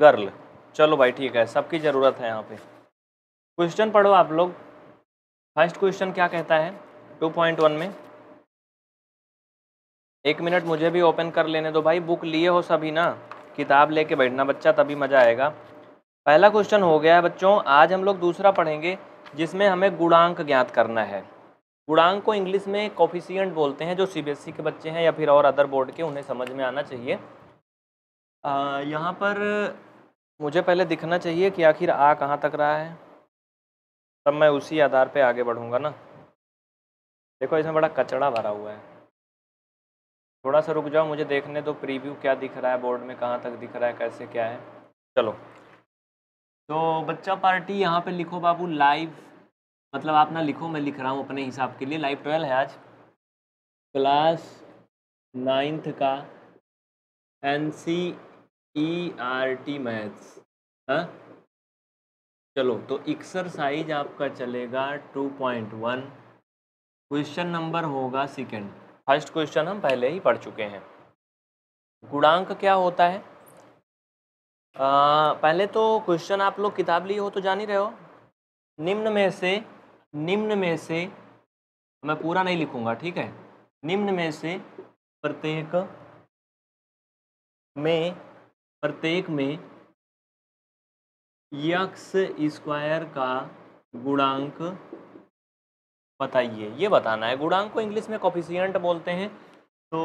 Girl चलो भाई ठीक है सबकी ज़रूरत है यहाँ पे क्वेश्चन पढ़ो आप लोग फर्स्ट क्वेश्चन क्या कहता है 2.1 में एक मिनट मुझे भी ओपन कर लेने दो भाई बुक लिए हो सभी ना किताब लेके बैठना बच्चा तभी मज़ा आएगा पहला क्वेश्चन हो गया है बच्चों आज हम लोग दूसरा पढ़ेंगे जिसमें हमें गुणांक ज्ञात करना है गुणांक को इंग्लिश में कॉफिशियंट बोलते हैं जो सी e के बच्चे हैं या फिर और अदर बोर्ड के उन्हें समझ में आना चाहिए यहाँ पर मुझे पहले दिखना चाहिए कि आखिर आ कहाँ तक रहा है तब मैं उसी आधार पे आगे बढ़ूँगा ना देखो इसमें बड़ा कचड़ा भरा हुआ है थोड़ा सा रुक जाओ मुझे देखने दो प्रीव्यू क्या दिख रहा है बोर्ड में कहाँ तक दिख रहा है कैसे क्या है चलो तो बच्चा पार्टी यहाँ पे लिखो बाबू लाइव मतलब आप ना लिखो मैं लिख रहा हूँ अपने हिसाब के लिए लाइव ट्वेल्व है आज क्लास नाइन्थ का N C E R T maths हाँ चलो तो एक्सरसाइज आपका चलेगा 2.1 क्वेश्चन नंबर होगा सेकंड फर्स्ट क्वेश्चन हम पहले ही पढ़ चुके हैं गुणांक क्या होता है आ, पहले तो क्वेश्चन आप लोग किताब लिए हो तो जान ही रहे हो निम्न में से निम्न में से मैं पूरा नहीं लिखूंगा ठीक है निम्न में से प्रत्येक में प्रत्येक में यक्स स्क्वायर का गुणांक बताइए ये बताना है गुणांक को इंग्लिश में कॉफिशियंट बोलते हैं तो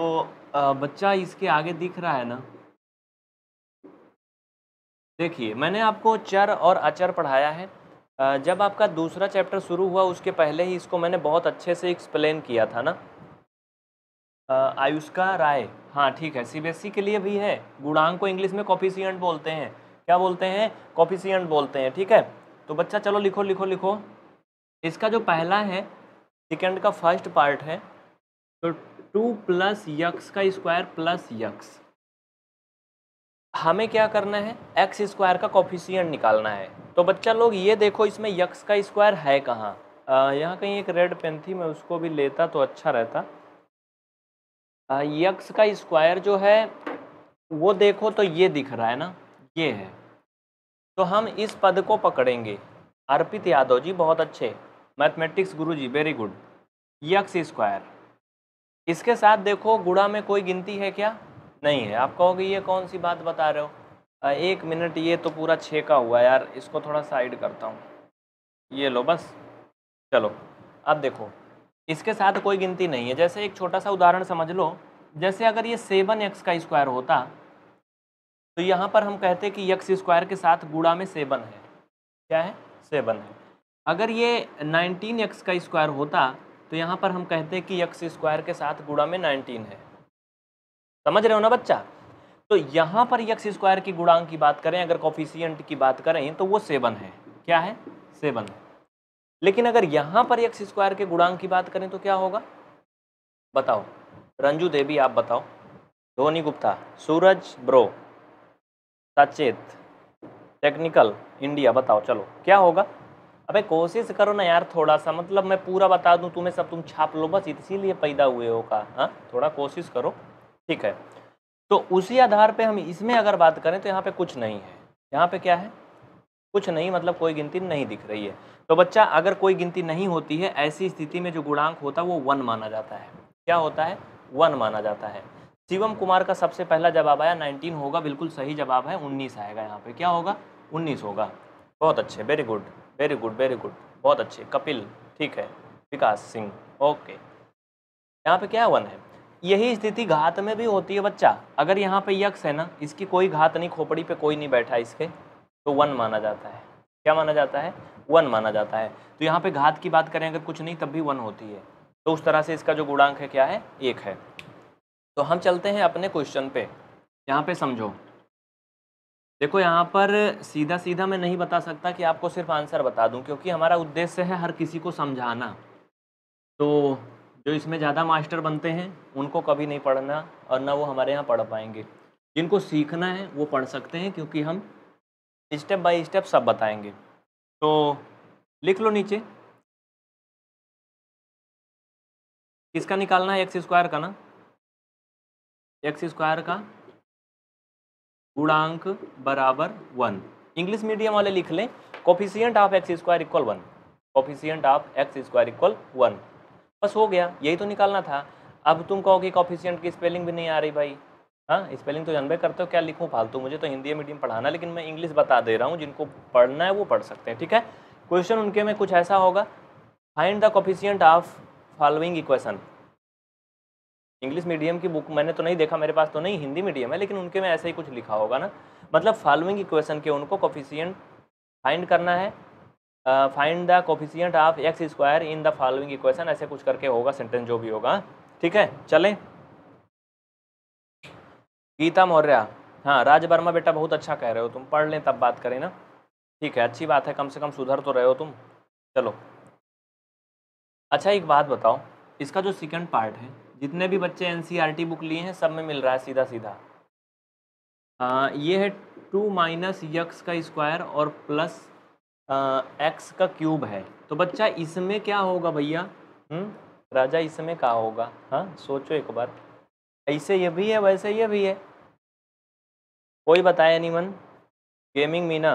बच्चा इसके आगे दिख रहा है ना देखिए मैंने आपको चर और अचर पढ़ाया है जब आपका दूसरा चैप्टर शुरू हुआ उसके पहले ही इसको मैंने बहुत अच्छे से एक्सप्लेन किया था ना आयुष्का राय हाँ ठीक है सीबीएसई e के लिए भी है गुणांक को इंग्लिश में कॉफिशियंट बोलते हैं क्या बोलते हैं कॉफिशियंट बोलते हैं ठीक है तो बच्चा चलो लिखो लिखो लिखो इसका जो पहला है सेकेंड का फर्स्ट पार्ट है तो टू प्लस यक्स का स्क्वायर प्लस यक्स हमें क्या करना है एक्स स्क्वायर का कॉफिशियंट निकालना है तो बच्चा लोग ये देखो इसमें यक्स का स्क्वायर है कहाँ यहाँ कहीं एक रेड पेन थी मैं उसको भी लेता तो अच्छा रहता यक्स का स्क्वायर जो है वो देखो तो ये दिख रहा है ना ये है तो हम इस पद को पकड़ेंगे अर्पित यादव जी बहुत अच्छे mathematics guru ji very good x square इसके साथ देखो गुड़ा में कोई गिनती है क्या नहीं है आप कहोगे ये कौन सी बात बता रहे हो एक मिनट ये तो पूरा छेका हुआ यार इसको थोड़ा साइड करता हूँ ये लो बस चलो अब देखो इसके साथ कोई गिनती नहीं है जैसे एक छोटा सा उदाहरण समझ लो जैसे अगर ये सेवन एक्स का स्क्वायर होता तो यहाँ पर हम कहते कि यक्स स्क्वायर के साथ गुड़ा में सेवन है क्या है सेवन है अगर ये नाइनटीन एक्स का स्क्वायर होता तो यहाँ पर हम कहते कि यक्स स्क्वायर के साथ गुड़ा में नाइनटीन है समझ रहे हो ना बच्चा तो यहाँ पर यक्स स्क्वायर की गुणांक की बात करें अगर कॉफिशियंट की बात करें तो वो सेवन है क्या है सेवन है लेकिन अगर यहाँ पर एक्स स्क्वायर के गुणांक की बात करें तो क्या होगा बताओ रंजू देवी आप बताओ Dhoni Gupta Suraj bro Sachet technical India बताओ चलो क्या होगा अबे कोशिश करो ना यार थोड़ा सा मतलब मैं पूरा बता दूं तुम्हें सब तुम छाप लो बस इसीलिए पैदा हुए हो का हाँ थोड़ा कोशिश करो ठीक है तो उसी आधार पे हम इसमें अगर बात करें तो यहाँ पे कुछ नहीं है यहाँ पे क्या है कुछ नहीं मतलब कोई गिनती नहीं दिख रही है तो बच्चा अगर कोई गिनती नहीं होती है ऐसी स्थिति में जो गुणांक होता है वो वन माना जाता है क्या होता है वन माना जाता है शिवम कुमार का सबसे पहला जवाब आया नाइनटीन होगा बिल्कुल सही जवाब है उन्नीस आएगा यहाँ पे क्या होगा उन्नीस होगा बहुत अच्छे very good very good very good बहुत अच्छे कपिल ठीक है विकास सिंह ओके यहाँ पे क्या वन है यही स्थिति घात में भी होती है बच्चा अगर यहाँ पे यक्ष है ना इसकी कोई घात नहीं खोपड़ी पे कोई नहीं बैठा इसके तो वन माना जाता है क्या माना जाता है वन माना जाता है तो यहाँ पे घात की बात करें अगर कुछ नहीं तब भी वन होती है तो उस तरह से इसका जो गुणांक है क्या है एक है तो हम चलते हैं अपने क्वेश्चन पे यहाँ पे समझो देखो यहाँ पर सीधा सीधा मैं नहीं बता सकता कि आपको सिर्फ आंसर बता दूँ क्योंकि हमारा उद्देश्य है हर किसी को समझाना तो जो इसमें ज़्यादा मास्टर बनते हैं उनको कभी नहीं पढ़ना और ना वो हमारे यहाँ पढ़ पाएंगे जिनको सीखना है वो पढ़ सकते हैं क्योंकि हम स्टेप बाय स्टेप सब बताएंगे तो लिख लो नीचे किसका निकालना है एक्स स्क्वायर का ना एक्स स्क्वायर का गुणांक बराबर वन इंग्लिश मीडियम वाले लिख लें coefficient of x square equal one coefficient of x square equal one बस हो गया यही तो निकालना था अब तुम कहोगे कॉफिशियंट की स्पेलिंग भी नहीं आ रही भाई हाँ स्पेलिंग तो जानबे करते हो क्या लिखूँ फालतू मुझे तो हिंदी मीडियम पढ़ाना लेकिन मैं इंग्लिश बता दे रहा हूँ जिनको पढ़ना है वो पढ़ सकते हैं ठीक है क्वेश्चन उनके में कुछ ऐसा होगा find the coefficient of following equation English medium की बुक मैंने तो नहीं देखा मेरे पास तो नहीं हिंदी मीडियम है लेकिन उनके में ऐसा ही कुछ लिखा होगा ना मतलब फॉलोइंग इक्वेशन के उनको कॉफिशियंट फाइंड करना है find the coefficient of x square in the following equation ऐसे कुछ करके होगा सेंटेंस जो भी होगा ठीक है चलें गीता मौर्य हाँ राज वर्मा बेटा बहुत अच्छा कह रहे हो तुम पढ़ लें तब बात करें ना ठीक है अच्छी बात है कम से कम सुधर तो रहे हो तुम चलो अच्छा एक बात बताओ इसका जो सेकंड पार्ट है जितने भी बच्चे एन बुक e लिए हैं सब में मिल रहा है सीधा सीधा आ, ये है टू माइनस यक्स का स्क्वायर और प्लस एक्स का क्यूब है तो बच्चा इसमें क्या होगा भैया हम्म, राजा इसमें क्या होगा हाँ सोचो एक बार ऐसे ये भी है वैसे ये भी है कोई बताया नहीं मन गेमिंग मीना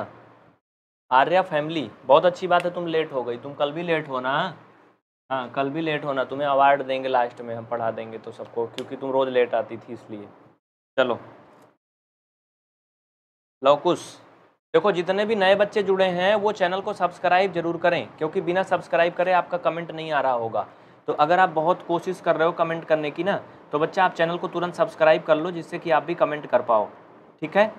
आर्या फैमिली बहुत अच्छी बात है तुम लेट हो गई तुम कल भी लेट होना ना हाँ कल भी लेट होना तुम्हें अवार्ड देंगे लास्ट में हम पढ़ा देंगे तो सबको क्योंकि तुम रोज़ लेट आती थी इसलिए चलो लौकुश देखो जितने भी नए बच्चे जुड़े हैं वो चैनल को सब्सक्राइब जरूर करें क्योंकि बिना सब्सक्राइब करे आपका कमेंट नहीं आ रहा होगा तो अगर आप बहुत कोशिश कर रहे हो कमेंट करने की ना तो बच्चा आप चैनल को तुरंत सब्सक्राइब कर लो जिससे कि आप भी कमेंट कर पाओ ठीक है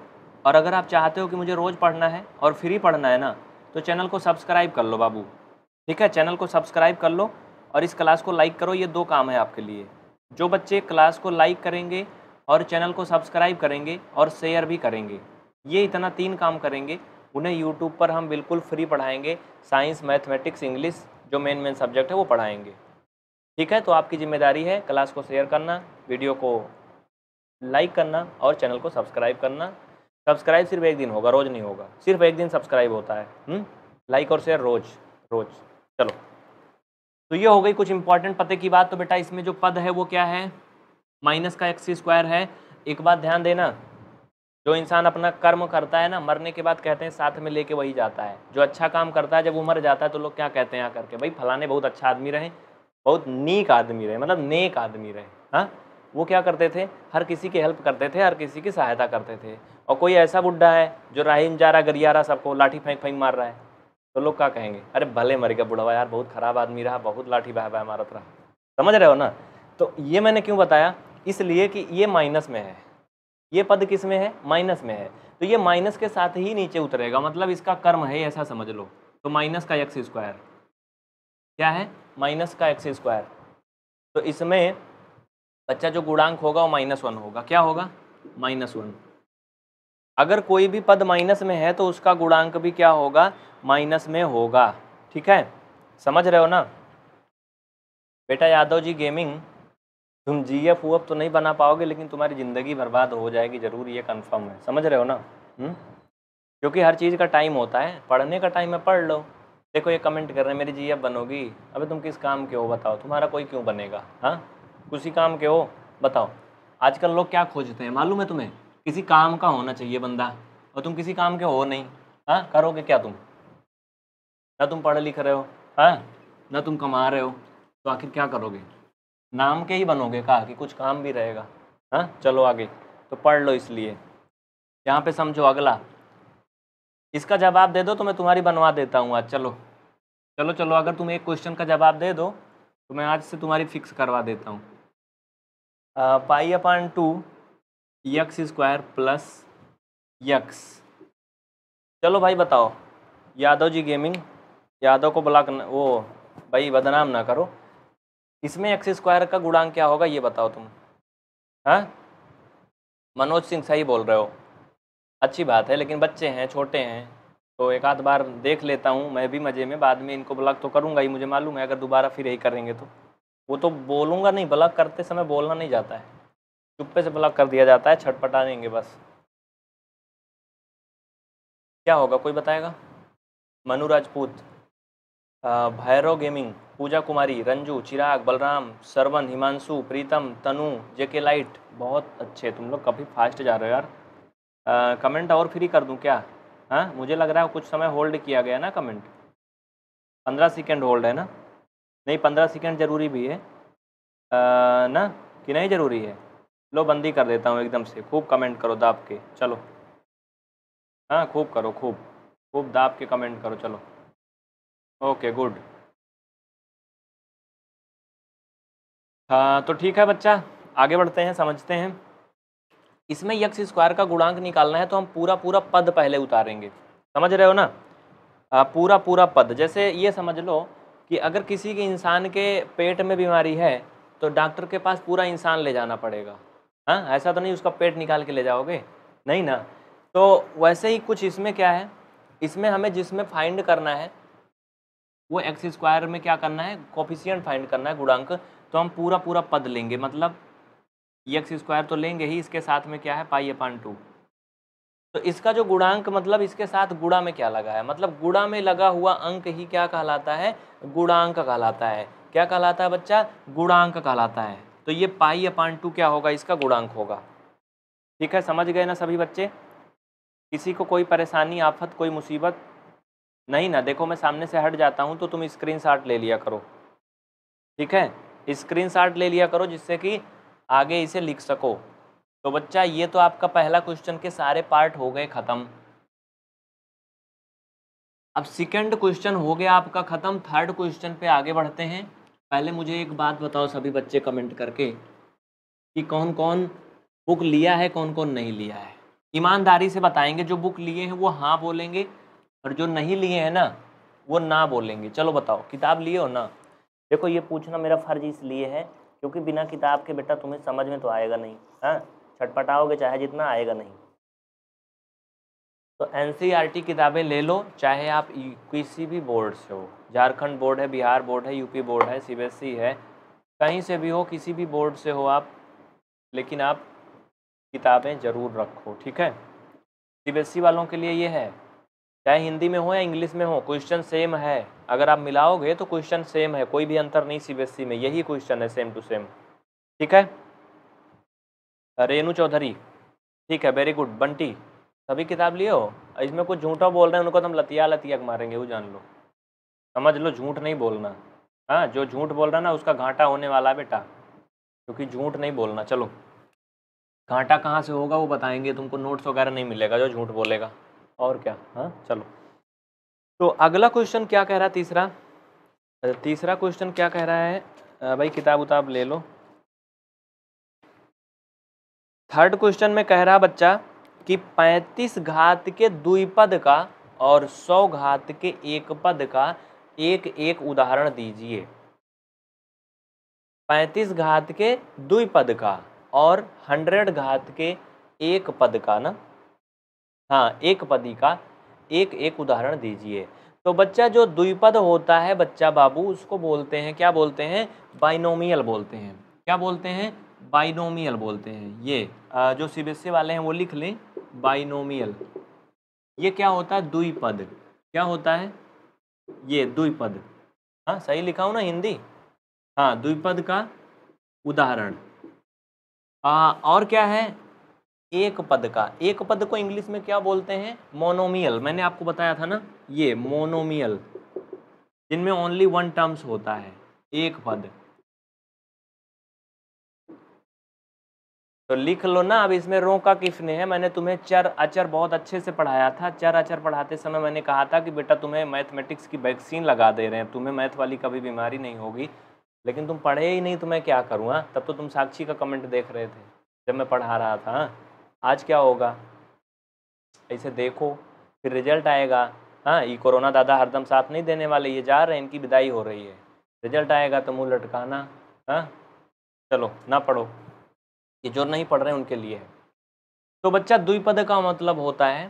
और अगर आप चाहते हो कि मुझे रोज़ पढ़ना है और फ्री पढ़ना है ना तो चैनल को सब्सक्राइब कर लो बाबू ठीक है चैनल को सब्सक्राइब कर लो और इस क्लास को लाइक करो ये दो काम है आपके लिए जो बच्चे क्लास को लाइक करेंगे और चैनल को सब्सक्राइब करेंगे और शेयर भी करेंगे ये इतना तीन काम करेंगे उन्हें यूट्यूब पर हम बिल्कुल फ्री पढ़ाएंगे साइंस मैथमेटिक्स इंग्लिश जो मेन मेन सब्जेक्ट है वो पढ़ाएंगे ठीक है तो आपकी जिम्मेदारी है क्लास को शेयर करना वीडियो को लाइक करना और चैनल को सब्सक्राइब करना सब्सक्राइब सिर्फ एक दिन होगा रोज़ नहीं होगा सिर्फ एक दिन सब्सक्राइब होता है हम्म? लाइक और शेयर रोज रोज चलो तो ये हो गई कुछ इंपॉर्टेंट पते की बात तो बेटा इसमें जो पद है वो क्या है माइनस का एक्स स्क्वायर है एक बात ध्यान देना जो इंसान अपना कर्म करता है ना मरने के बाद कहते हैं साथ में लेके वही जाता है जो अच्छा काम करता है जब वो मर जाता है तो लोग क्या कहते हैं यहाँ करके भाई फलाने बहुत अच्छा आदमी रहे बहुत नीक आदमी रहे मतलब नेक आदमी रहे हाँ वो क्या करते थे हर किसी की हेल्प करते थे हर किसी की सहायता करते थे और कोई ऐसा बुढ़ा है जो राहिम जा रहा रहा सबको लाठी फेंक फेंक मार रहा है तो लोग क्या कहेंगे अरे भले मर गया बुढ़वा यार बहुत ख़राब आदमी रहा बहुत लाठी बह बह मारत रहा समझ रहे हो ना तो ये मैंने क्यों बताया इसलिए कि ये माइनस में है ये पद किस में है माइनस में है तो ये माइनस के साथ ही नीचे उतरेगा मतलब इसका कर्म है ऐसा समझ लो तो माइनस का एक्स स्क्वायर क्या है माइनस का एक्स स्क्वायर तो इसमें बच्चा जो गुणांक होगा वो माइनस वन होगा क्या होगा माइनस वन अगर कोई भी पद माइनस में है तो उसका गुणांक भी क्या होगा माइनस में होगा ठीक है समझ रहे हो ना बेटा यादव जी गेमिंग तुम जी एफ ऊएफ तो नहीं बना पाओगे लेकिन तुम्हारी ज़िंदगी बर्बाद हो जाएगी ज़रूर ये कन्फर्म है समझ रहे हो ना हुँ? हम्म? क्योंकि हर चीज़ का टाइम होता है पढ़ने का टाइम है पढ़ लो देखो ये कमेंट कर रहे हैं मेरी जी एफ बनोगी अबे तुम किस काम के हो बताओ तुम्हारा कोई क्यों बनेगा हाँ उसी काम के हो बताओ आजकल लोग क्या खोजते हैं मालूम है तुम्हें किसी काम का होना चाहिए बंदा और तुम किसी काम के हो नहीं हाँ करोगे क्या तुम ना तुम पढ़ लिख रहे हो हाँ ना तुम कमा रहे हो तो आखिर क्या करोगे नाम के ही बनोगे कहा कि कुछ काम भी रहेगा हाँ चलो आगे तो पढ़ लो इसलिए यहाँ पे समझो अगला इसका जवाब दे दो तो मैं तुम्हारी बनवा देता हूँ आज चलो चलो चलो अगर तुम एक क्वेश्चन का जवाब दे दो तो मैं आज से तुम्हारी फिक्स करवा देता हूँ pi upon two x square plus x चलो भाई बताओ यादव जी गेमिंग यादव को ब्लॉक वो भाई बदनाम ना करो इसमें एक्स स्क्वायर का गुणांक क्या होगा ये बताओ तुम हाँ मनोज सिंह सही बोल रहे हो अच्छी बात है लेकिन बच्चे हैं छोटे हैं तो एक आध बार देख लेता हूँ मैं भी मज़े में बाद में इनको ब्लॉक तो करूँगा ही मुझे मालूम है अगर दोबारा फिर यही करेंगे तो वो तो बोलूँगा नहीं ब्लॉक करते समय बोलना नहीं जाता है चुप्पे से ब्लॉक कर दिया जाता है छटपटा देंगे बस क्या होगा कोई बताएगा Manu Rajput Bhairav gaming Pooja Kumari Ranju Chirag Balram Sarwan Himanshu Pritam Tanu J K light बहुत अच्छे तुम लोग काफ़ी फास्ट जा रहे हो यार आ, कमेंट और फ्री कर दूं क्या हाँ मुझे लग रहा है कुछ समय होल्ड किया गया ना कमेंट पंद्रह सेकेंड होल्ड है ना नहीं पंद्रह सेकेंड ज़रूरी भी है आ, ना कि नहीं ज़रूरी है लो बंदी कर देता हूँ एकदम से खूब कमेंट करो दाब के चलो हाँ खूब करो खूब खूब दाब के कमेंट करो चलो ओके गुड हाँ तो ठीक है बच्चा आगे बढ़ते हैं समझते हैं इसमें यक्स स्क्वायर का गुणांक निकालना है तो हम पूरा पूरा पद पहले उतारेंगे समझ रहे हो ना आ, हाँ, पूरा पूरा पद जैसे ये समझ लो कि अगर किसी के इंसान के पेट में बीमारी है तो डॉक्टर के पास पूरा इंसान ले जाना पड़ेगा हाँ ऐसा तो नहीं उसका पेट निकाल के ले जाओगे नहीं ना तो वैसे ही कुछ इसमें क्या है इसमें हमें जिसमें फाइंड करना है वो एक्स स्क्वायर में क्या करना है कॉफिशियंट फाइंड करना है गुणांक तो हम पूरा पूरा पद लेंगे मतलब एक्स स्क्वायर तो लेंगे ही इसके साथ में क्या है पाई अपान टू तो इसका जो गुणांक मतलब इसके साथ गुड़ा में क्या लगा है मतलब गुड़ा में लगा हुआ अंक ही क्या कहलाता है गुणांक कहलाता है क्या कहलाता है बच्चा गुणांक कहलाता है तो ये पाई अपान टू क्या होगा इसका गुणांक होगा ठीक है समझ गए ना सभी बच्चे किसी को कोई परेशानी आफत कोई मुसीबत नहीं ना देखो मैं सामने से हट जाता हूँ तो तुम स्क्रीन ले लिया करो ठीक है स्क्रीन ले लिया करो जिससे कि आगे इसे लिख सको तो बच्चा ये तो आपका पहला क्वेश्चन के सारे पार्ट हो गए ख़त्म अब सेकंड क्वेश्चन हो गया आपका ख़त्म थर्ड क्वेश्चन पे आगे बढ़ते हैं पहले मुझे एक बात बताओ सभी बच्चे कमेंट करके कि कौन कौन बुक लिया है कौन कौन नहीं लिया है ईमानदारी से बताएंगे जो बुक लिए हैं वो हाँ बोलेंगे और जो नहीं लिए हैं ना वो ना बोलेंगे चलो बताओ किताब लिए हो ना देखो ये पूछना मेरा फर्ज इसलिए है क्योंकि बिना किताब के बेटा तुम्हें समझ में तो आएगा नहीं हाँ छटपटाओगे चाहे जितना आएगा नहीं तो एन e किताबें ले लो चाहे आप किसी भी बोर्ड से हो झारखंड बोर्ड है बिहार बोर्ड है यूपी बोर्ड है सी e है कहीं से भी हो किसी भी बोर्ड से हो आप लेकिन आप किताबें ज़रूर रखो ठीक है सी e वालों के लिए ये है चाहे हिंदी में हो या इंग्लिश में हो क्वेश्चन सेम है अगर आप मिलाओगे तो क्वेश्चन सेम है कोई भी अंतर नहीं सी में यही क्वेश्चन है सेम टू सेम ठीक है रेनू चौधरी ठीक है वेरी गुड बंटी सभी किताब लिए हो इसमें कुछ झूठा बोल रहे हैं उनको तो हम लतिया लतिया मारेंगे वो जान लो समझ लो झूठ नहीं बोलना हाँ जो झूठ बोल रहा ना उसका घाटा होने वाला है बेटा क्योंकि झूठ नहीं बोलना चलो घाटा कहाँ से होगा वो बताएंगे तुमको नोट्स वगैरह नहीं मिलेगा जो झूठ बोलेगा और क्या हाँ चलो तो अगला क्वेश्चन क्या कह रहा है तीसरा तीसरा क्वेश्चन क्या कह रहा है भाई किताब उताब ले लो थर्ड क्वेश्चन में कह रहा बच्चा कि पैंतीस घात के द्विपद का और सौ घात के एक पद का एक एक उदाहरण दीजिए पैंतीस घात के द्विपद का और हंड्रेड घात के एक पद का ना हाँ एक पदी का एक एक उदाहरण दीजिए तो बच्चा जो द्विपद होता है बच्चा बाबू उसको बोलते हैं क्या बोलते हैं बाइनोमियल बोलते हैं क्या बोलते हैं बाइनोमियल बोलते हैं ये जो सीबीएसई वाले हैं वो लिख लें बाइनोमियल ये क्या होता है द्विपद क्या होता है ये द्विपद हाँ सही लिखा हो ना हिंदी हाँ द्विपद का उदाहरण और क्या है एक पद का एक पद को इंग्लिश में क्या बोलते हैं मोनोमियल मैंने आपको बताया था ना ये मोनोमियल जिनमें ओनली वन टर्म्स होता है एक पद तो लिख लो ना अब इसमें रोका किसने है मैंने तुम्हें चर अचर बहुत अच्छे से पढ़ाया था चर अचर पढ़ाते समय मैंने कहा था कि बेटा तुम्हें मैथमेटिक्स की वैक्सीन लगा दे रहे हैं तुम्हें मैथ वाली कभी बीमारी नहीं होगी लेकिन तुम पढ़े ही नहीं तो मैं क्या करूँ हाँ तब तो तुम साक्षी का कमेंट देख रहे थे जब मैं पढ़ा रहा था हाँ? आज क्या होगा ऐसे देखो फिर रिजल्ट आएगा हाँ ये कोरोना दादा हरदम साथ नहीं देने वाले ये जा रहे हैं इनकी विदाई हो रही है रिजल्ट आएगा तो मुँह लटकाना हाँ चलो ना पढ़ो ये जो नहीं पढ़ रहे उनके लिए है तो बच्चा द्विपद का मतलब होता है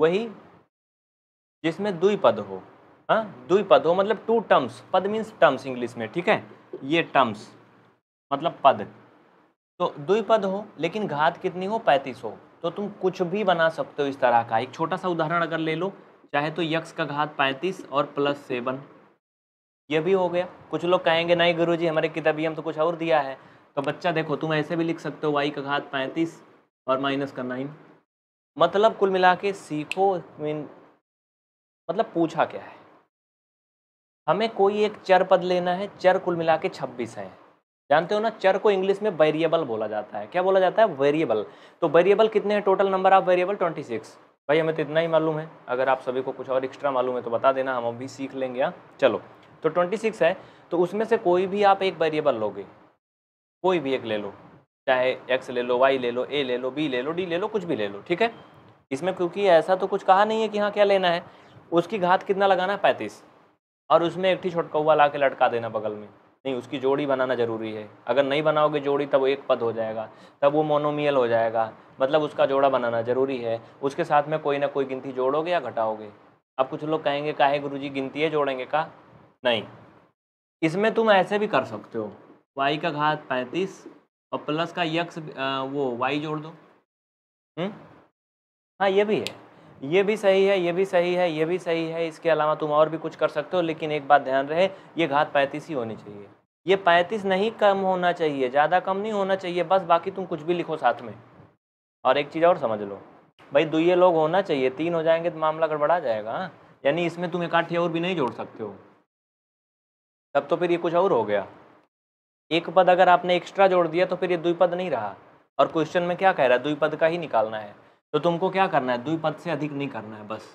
वही जिसमें द्विपद हो हाँ द्विपद हो मतलब टू टर्म्स पद मीन्स टर्म्स इंग्लिश में ठीक है ये टर्म्स मतलब पद तो द्विपद हो लेकिन घात कितनी हो पैंतीस हो तो तुम कुछ भी बना सकते हो इस तरह का एक छोटा सा उदाहरण अगर ले लो चाहे तो यक्ष का घात पैंतीस और प्लस सेवन ये भी हो गया कुछ लोग कहेंगे नहीं गुरुजी हमारे किताबी हम तो कुछ और दिया है तो बच्चा देखो तुम ऐसे भी लिख सकते हो वाई का घात पैंतीस और माइनस का नाइन मतलब कुल मिला के सीखो मीन मतलब पूछा क्या है हमें कोई एक चर पद लेना है चर कुल मिला के छब्बीस है जानते हो ना चर को इंग्लिश में वेरिएबल बोला जाता है क्या बोला जाता है वेरिएबल तो वेरिएबल कितने हैं total number of variable twenty six भाई हमें तो इतना ही मालूम है अगर आप सभी को कुछ और एक्स्ट्रा मालूम है तो बता देना हम अभी सीख लेंगे यहाँ चलो तो ट्वेंटी सिक्स है तो उसमें से कोई भी आप एक वेरिएबल लोगे कोई भी एक ले लो चाहे एक्स ले लो वाई ले लो ए ले लो बी ले लो डी ले लो कुछ भी ले लो ठीक है इसमें क्योंकि ऐसा तो कुछ कहा नहीं है कि हाँ क्या लेना है उसकी घात कितना लगाना है पैंतीस और उसमें एक छोटका हुआ ला के लटका देना बगल में नहीं उसकी जोड़ी बनाना ज़रूरी है अगर नहीं बनाओगे जोड़ी तब एक पद हो जाएगा तब वो मोनोमियल हो जाएगा मतलब उसका जोड़ा बनाना ज़रूरी है उसके साथ में कोई ना कोई गिनती जोड़ोगे या घटाओगे अब कुछ लोग कहेंगे काहे गुरु जी गिनती है जोड़ेंगे का नहीं इसमें तुम ऐसे भी कर सकते हो वाई का घात पैंतीस और प्लस का यक्स वो वाई जोड़ दो हुँ? हम्म? हाँ ये भी है ये भी सही है ये भी सही है ये भी सही है इसके अलावा तुम और भी कुछ कर सकते हो लेकिन एक बात ध्यान रहे ये घात पैंतीस ही होनी चाहिए ये पैंतीस नहीं कम होना चाहिए ज़्यादा कम नहीं होना चाहिए बस बाकी तुम कुछ भी लिखो साथ में और एक चीज़ और समझ लो भाई ये लोग होना चाहिए तीन हो जाएंगे तो मामला गड़बड़ा जाएगा हाँ। यानी इसमें तुम एकाठी और भी नहीं जोड़ सकते हो तब तो फिर ये कुछ और हो गया एक पद अगर आपने एक्स्ट्रा जोड़ दिया तो फिर ये द्विपद नहीं रहा और क्वेश्चन में क्या कह रहा है द्विपद का ही निकालना है तो तुमको क्या करना है द्विपद से अधिक नहीं करना है बस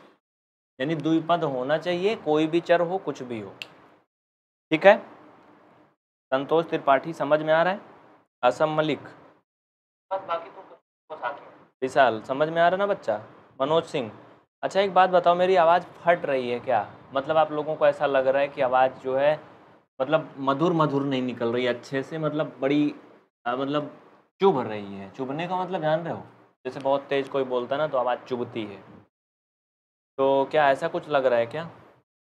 यानी द्विपद होना चाहिए कोई भी चर हो कुछ भी हो ठीक है संतोष त्रिपाठी समझ में आ रहा है असम मलिक तो विशाल समझ में आ रहा है ना बच्चा मनोज सिंह अच्छा एक बात बताओ मेरी आवाज़ फट रही है क्या मतलब आप लोगों को ऐसा लग रहा है कि आवाज़ जो है मतलब मधुर मधुर नहीं निकल रही अच्छे से मतलब बड़ी आ, मतलब चुभ रही है चुभने का मतलब जान रहे हो जैसे बहुत तेज़ कोई बोलता ना तो आवाज़ चुभती है तो क्या ऐसा कुछ लग रहा है क्या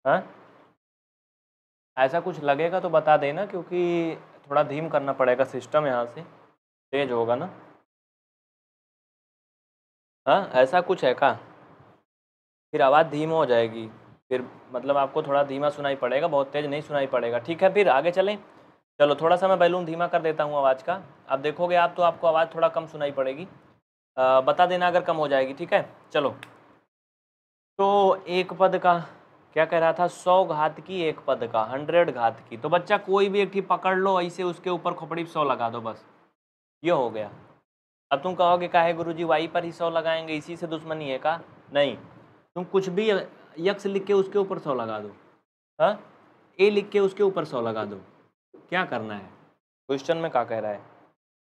हाँ ऐसा कुछ लगेगा तो बता देना क्योंकि थोड़ा धीम करना पड़ेगा सिस्टम यहाँ से तेज होगा ना हाँ ऐसा कुछ है का फिर आवाज़ धीम हो जाएगी फिर मतलब आपको थोड़ा धीमा सुनाई पड़ेगा बहुत तेज़ नहीं सुनाई पड़ेगा ठीक है फिर आगे चलें चलो थोड़ा सा मैं बैलून धीमा कर देता हूँ आवाज़ का आप देखोगे आप तो आपको आवाज़ थोड़ा कम सुनाई पड़ेगी आ, बता देना अगर कम हो जाएगी ठीक है चलो तो एक पद का क्या कह रहा था सौ घात की एक पद का हंड्रेड घात की तो बच्चा कोई भी एक ठीक पकड़ लो ऐसे उसके ऊपर खोपड़ी सौ लगा दो बस ये हो गया अब तुम कहोगे का है गुरु जी वाई पर ही सौ लगाएंगे इसी से दुश्मनी है का नहीं तुम कुछ भी यक्स लिख के उसके ऊपर सौ लगा दो हा? ए लिख के उसके ऊपर सौ लगा दो क्या करना है क्वेश्चन में क्या कह रहा है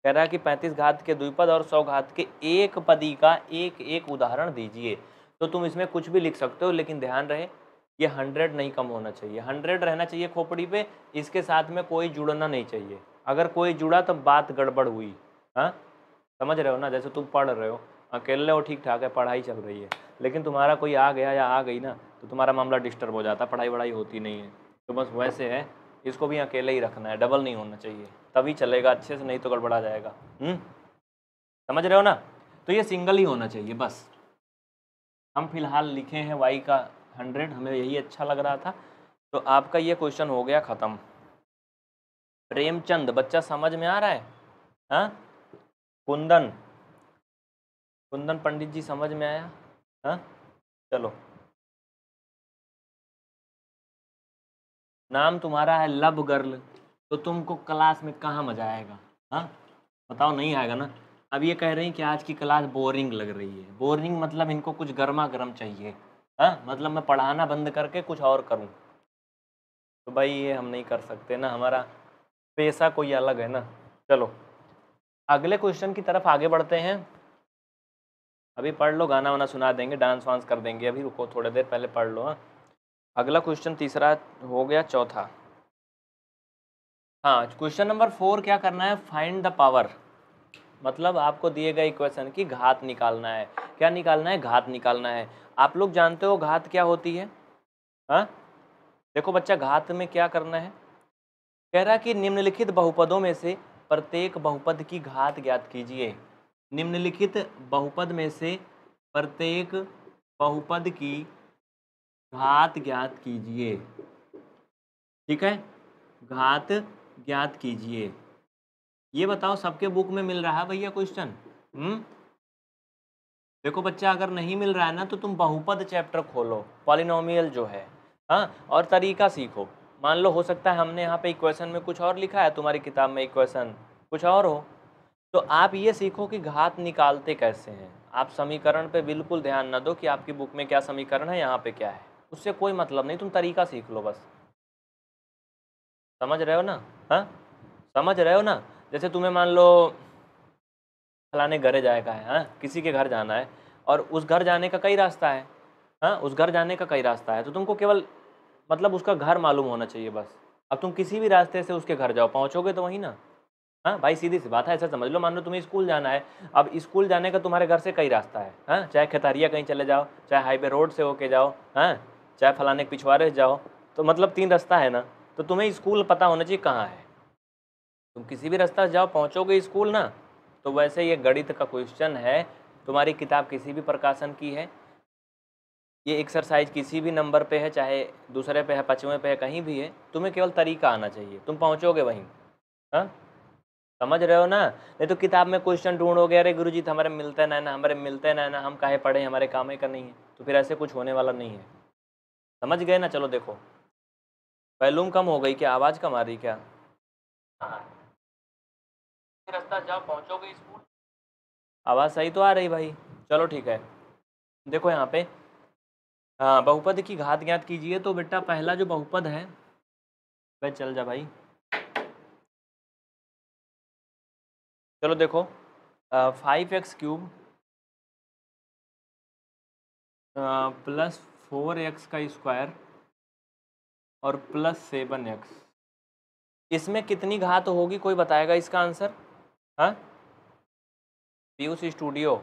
कह रहा है कि पैंतीस घात के द्विपद और सौ घात के एक पदी का एक एक उदाहरण दीजिए तो तुम इसमें कुछ भी लिख सकते हो लेकिन ध्यान रहे ये हंड्रेड नहीं कम होना चाहिए हंड्रेड रहना चाहिए खोपड़ी पे इसके साथ में कोई जुड़ना नहीं चाहिए अगर कोई जुड़ा तो बात गड़बड़ हुई हाँ समझ रहे हो ना जैसे तुम पढ़ रहे हो अकेले हो ठीक ठाक है पढ़ाई चल रही है लेकिन तुम्हारा कोई आ गया या आ गई ना तो तुम्हारा मामला डिस्टर्ब हो जाता पढ़ाई वढ़ाई होती नहीं है तो बस वैसे है इसको भी अकेले ही रखना है डबल नहीं होना चाहिए तभी चलेगा अच्छे से नहीं तो गड़बड़ा जाएगा हुँ? हम्म? समझ रहे हो ना तो ये सिंगल ही होना चाहिए बस हम फिलहाल लिखे हैं वाई का हंड्रेड हमें यही अच्छा लग रहा था तो आपका ये क्वेश्चन हो गया ख़त्म प्रेमचंद बच्चा समझ में आ रहा है हाँ कुंदन कुंदन पंडित जी समझ में आया हा? चलो नाम तुम्हारा है लव गर्ल तो तुमको क्लास में कहाँ मजा आएगा हाँ बताओ नहीं आएगा ना अब ये कह रही कि आज की क्लास बोरिंग लग रही है बोरिंग मतलब इनको कुछ गर्मा गर्म चाहिए हाँ मतलब मैं पढ़ाना बंद करके कुछ और करूँ तो भाई ये हम नहीं कर सकते ना हमारा पैसा कोई अलग है ना चलो अगले क्वेश्चन की तरफ आगे बढ़ते हैं अभी पढ़ लो गाना वाना सुना देंगे डांस वांस कर देंगे अभी रुको थोड़ी देर पहले पढ़ लो हाँ अगला क्वेश्चन तीसरा हो गया चौथा हाँ क्वेश्चन नंबर फोर क्या करना है फाइंड द पावर मतलब आपको दिए गए क्वेश्चन की घात निकालना है क्या निकालना है घात निकालना है आप लोग जानते हो घात क्या होती है हा? देखो बच्चा घात में क्या करना है कह रहा कि निम्नलिखित बहुपदों में से प्रत्येक बहुपद की घात ज्ञात कीजिए निम्नलिखित बहुपद में से प्रत्येक बहुपद की घात ज्ञात कीजिए ठीक है घात ज्ञात कीजिए ये बताओ सबके बुक में मिल रहा है भैया क्वेश्चन हम्म देखो बच्चा अगर नहीं मिल रहा है ना तो तुम बहुपद चैप्टर खोलो पॉलिनोमियल जो है हाँ और तरीका सीखो मान लो हो सकता है हमने यहाँ पे इक्वेशन में कुछ और लिखा है तुम्हारी किताब में इक्वेशन कुछ और हो तो आप ये सीखो कि घात निकालते कैसे हैं आप समीकरण पे बिल्कुल ध्यान न दो कि आपकी बुक में क्या समीकरण है यहाँ पे क्या है उससे कोई मतलब नहीं तुम तरीका सीख लो बस समझ रहे हो ना हाँ समझ रहे हो ना जैसे तुम्हें मान लो फलाने घरे जाएगा है हा? किसी के घर जाना है और उस घर जाने का कई रास्ता है हाँ उस घर जाने का कई रास्ता है तो तुमको केवल मतलब उसका घर मालूम होना चाहिए बस अब तुम किसी भी रास्ते से उसके घर जाओ पहुँचोगे तो वहीं ना हाँ भाई सीधी सी बात है ऐसा समझ लो मान लो तुम्हें स्कूल जाना है अब स्कूल जाने का तुम्हारे घर से कई रास्ता है हाँ चाहे खेतारिया कहीं चले जाओ चाहे हाईवे रोड से होके जाओ हाँ चाहे फलाने पिछवाड़े से जाओ तो मतलब तीन रास्ता है ना तो तुम्हें स्कूल पता होना चाहिए कहाँ है तुम किसी भी रास्ता जाओ पहुँचोगे स्कूल ना तो वैसे ये गणित का क्वेश्चन है तुम्हारी किताब किसी भी प्रकाशन की है ये एक्सरसाइज किसी भी नंबर पे है चाहे दूसरे पे है पचवें पे है कहीं भी है तुम्हें केवल तरीका आना चाहिए तुम पहुँचोगे वहीं हाँ समझ रहे हो ना नहीं तो किताब में क्वेश्चन ढूंढोगे अरे गुरु जी हमारे मिलते ना ना हमारे मिलते ना ना हम काहे पढ़े हमारे काम का नहीं है तो फिर ऐसे कुछ होने वाला नहीं है समझ गए ना चलो देखो वैलूम कम हो गई क्या आवाज़ कम आ रही क्या रास्ता जहाँ पहुँचोगे स्कूल आवाज़ सही तो आ रही भाई चलो ठीक है देखो यहाँ पे हाँ बहुपद की घात ज्ञात कीजिए तो बेटा पहला जो बहुपद है वह चल जा भाई चलो देखो five x cube plus four x का स्क्वायर और प्लस सेवन एक्स इसमें कितनी घात होगी कोई बताएगा इसका आंसर हाँ पीयूष स्टूडियो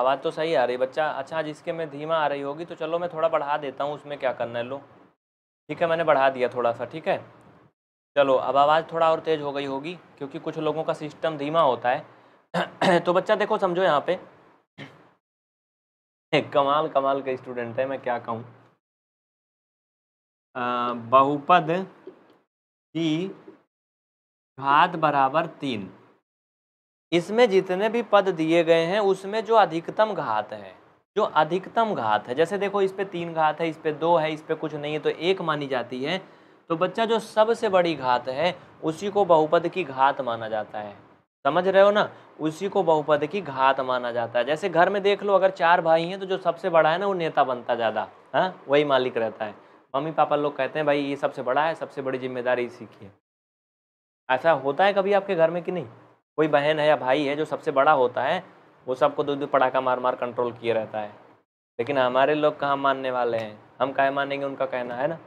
आवाज़ तो सही आ रही बच्चा अच्छा जिसके में धीमा आ रही होगी तो चलो मैं थोड़ा बढ़ा देता हूँ उसमें क्या करना है लो ठीक है मैंने बढ़ा दिया थोड़ा सा ठीक है चलो अब आवाज़ थोड़ा और तेज़ हो गई होगी क्योंकि कुछ लोगों का सिस्टम धीमा होता है तो बच्चा देखो समझो यहाँ पे कमाल कमाल के स्टूडेंट है मैं क्या कहूँ बहुपद की घात बराबर तीन इसमें जितने भी पद दिए गए हैं उसमें जो अधिकतम घात है जो अधिकतम घात है जैसे देखो इस पे तीन घात है इस पे दो है इस पे कुछ नहीं है तो एक मानी जाती है तो बच्चा जो सबसे बड़ी घात है उसी को बहुपद की घात माना जाता है समझ रहे हो ना उसी को बहुपद की घात माना जाता है जैसे घर में देख लो अगर चार भाई हैं तो जो सबसे बड़ा है ना वो नेता बनता ज़्यादा हाँ वही मालिक रहता है मम्मी पापा लोग कहते हैं भाई ये सबसे बड़ा है सबसे बड़ी जिम्मेदारी इसी की है ऐसा होता है कभी आपके घर में कि नहीं कोई बहन है या भाई है जो सबसे बड़ा होता है वो सबको दो दो पटाखा मार मार कंट्रोल किए रहता है लेकिन हमारे लोग कहाँ मानने वाले हैं हम कहे मानेंगे उनका कहना है ना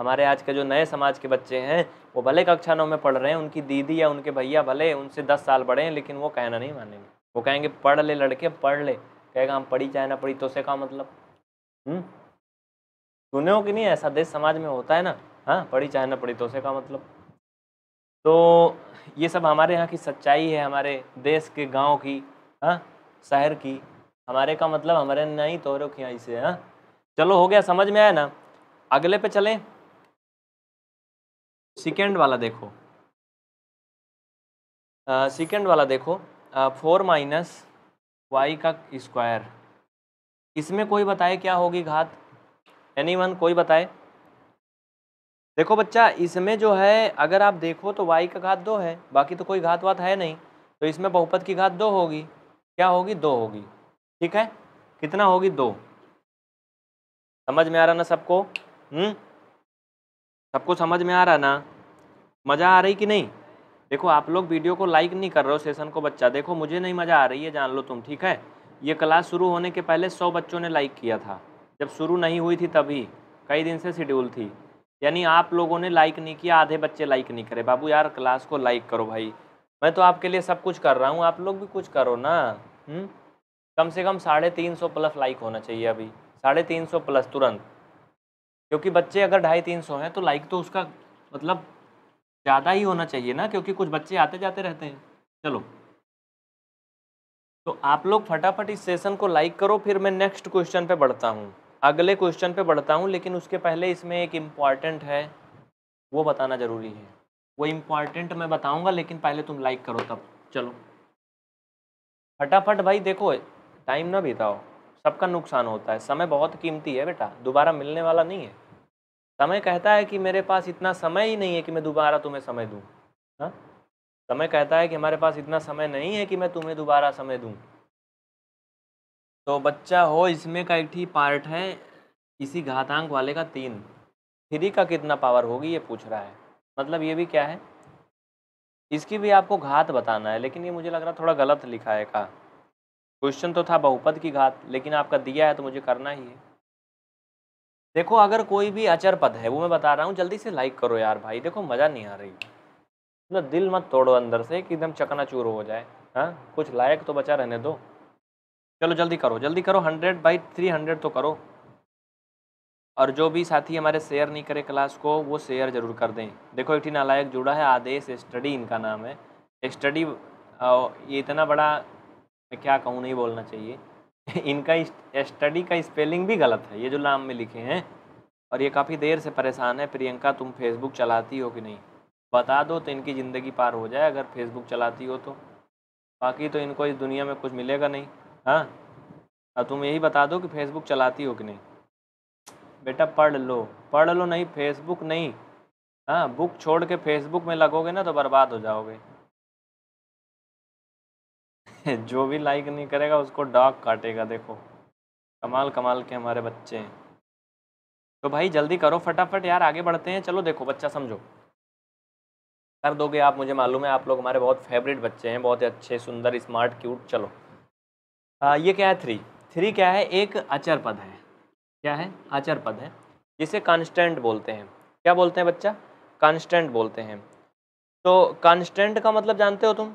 हमारे आज के जो नए समाज के बच्चे हैं वो भले कक्षा नौ में पढ़ रहे हैं उनकी दीदी या उनके भैया भले उनसे दस साल बड़े हैं लेकिन वो कहना नहीं मानेंगे वो कहेंगे पढ़ ले लड़के पढ़ ले कहेगा हम पढ़ी चाहे ना पढ़ी तो से का मतलब हम्म? सुने हो कि नहीं ऐसा देश समाज में होता है ना हाँ पढ़ी चाहे ना पढ़ी तो से का मतलब तो ये सब हमारे यहाँ की सच्चाई है हमारे देश के गाँव की हाँ शहर की हमारे का मतलब हमारे नहीं तोरों की यहाँ से हाँ चलो हो गया समझ में आया ना अगले पे चलें सेकेंड वाला देखो सेकेंड वाला देखो फोर माइनस वाई का स्क्वायर इसमें कोई बताए क्या होगी घात एनी वन कोई बताए देखो बच्चा इसमें जो है अगर आप देखो तो वाई का घात दो है बाकी तो कोई घात वात है नहीं तो इसमें बहुपत की घात दो होगी क्या होगी दो होगी ठीक है कितना होगी दो समझ में आ रहा ना सबको हम्म सबको समझ में आ रहा ना मज़ा आ रही कि नहीं देखो आप लोग वीडियो को लाइक नहीं कर रहे हो सेशन को बच्चा देखो मुझे नहीं मज़ा आ रही है जान लो तुम ठीक है ये क्लास शुरू होने के पहले सौ बच्चों ने लाइक किया था जब शुरू नहीं हुई थी तभी कई दिन से शेड्यूल थी यानी आप लोगों ने लाइक नहीं किया आधे बच्चे लाइक नहीं करे बाबू यार क्लास को लाइक करो भाई मैं तो आपके लिए सब कुछ कर रहा हूँ आप लोग भी कुछ करो ना हुँ? हम्म? कम से कम साढ़े तीन सौ प्लस लाइक होना चाहिए अभी साढ़े तीन सौ प्लस तुरंत क्योंकि बच्चे अगर ढाई तीन सौ हैं तो लाइक तो उसका मतलब ज़्यादा ही होना चाहिए ना क्योंकि कुछ बच्चे आते जाते रहते हैं चलो तो आप लोग फटाफट इस सेशन को लाइक करो फिर मैं नेक्स्ट क्वेश्चन पे बढ़ता हूँ अगले क्वेश्चन पे बढ़ता हूँ लेकिन उसके पहले इसमें एक इम्पॉर्टेंट है वो बताना ज़रूरी है वो इम्पॉर्टेंट मैं बताऊँगा लेकिन पहले तुम लाइक करो तब चलो फटाफट भाई देखो टाइम ना बिताओ सबका नुकसान होता है समय बहुत कीमती है बेटा दोबारा मिलने वाला नहीं है समय कहता है कि मेरे पास इतना समय ही नहीं है कि मैं दोबारा तुम्हें समय दूँ हाँ समय कहता है कि हमारे पास इतना समय नहीं है कि मैं तुम्हें दोबारा समय दूँ तो बच्चा हो इसमें का एक ही पार्ट है इसी घातांक वाले का तीन थ्री का कितना पावर होगी ये पूछ रहा है मतलब ये भी क्या है इसकी भी आपको घात बताना है लेकिन ये मुझे लग रहा थोड़ा गलत लिखा है का क्वेश्चन तो था बहुपद की घात लेकिन आपका दिया है तो मुझे करना ही है देखो अगर कोई भी अचर पद है वो मैं बता रहा हूँ जल्दी से लाइक करो यार भाई देखो मज़ा नहीं आ रही मतलब दिल मत तोड़ो अंदर से कि एकदम चकनाचूर हो जाए हाँ कुछ लायक तो बचा रहने दो चलो जल्दी करो जल्दी करो हंड्रेड बाई थ्री हंड्रेड तो करो और जो भी साथी हमारे शेयर नहीं करे क्लास को वो शेयर जरूर कर दें देखो एक नालायक जुड़ा है आदेश स्टडी इनका नाम है स्टडी ये इतना बड़ा मैं क्या कहूँ नहीं बोलना चाहिए इनका स्टडी का स्पेलिंग भी गलत है ये जो नाम में लिखे हैं और ये काफ़ी देर से परेशान है प्रियंका तुम फेसबुक चलाती हो कि नहीं बता दो तो इनकी ज़िंदगी पार हो जाए अगर फेसबुक चलाती हो तो बाकी तो इनको इस दुनिया में कुछ मिलेगा नहीं हाँ अब तुम यही बता दो कि फेसबुक चलाती हो कि नहीं बेटा पढ़ लो पढ़ लो नहीं फेसबुक नहीं हाँ बुक छोड़ के फेसबुक में लगोगे ना तो बर्बाद हो जाओगे जो भी लाइक नहीं करेगा उसको डॉग काटेगा देखो कमाल कमाल के हमारे बच्चे हैं तो भाई जल्दी करो फटाफट यार आगे बढ़ते हैं चलो देखो बच्चा समझो कर दोगे आप मुझे मालूम है आप लोग हमारे बहुत फेवरेट बच्चे हैं बहुत अच्छे सुंदर स्मार्ट क्यूट चलो आ, ये क्या है थ्री थ्री क्या है एक अचर पद है क्या है अचर पद है जिसे कांस्टेंट बोलते हैं क्या बोलते हैं बच्चा कांस्टेंट बोलते हैं तो कांस्टेंट का मतलब जानते हो तुम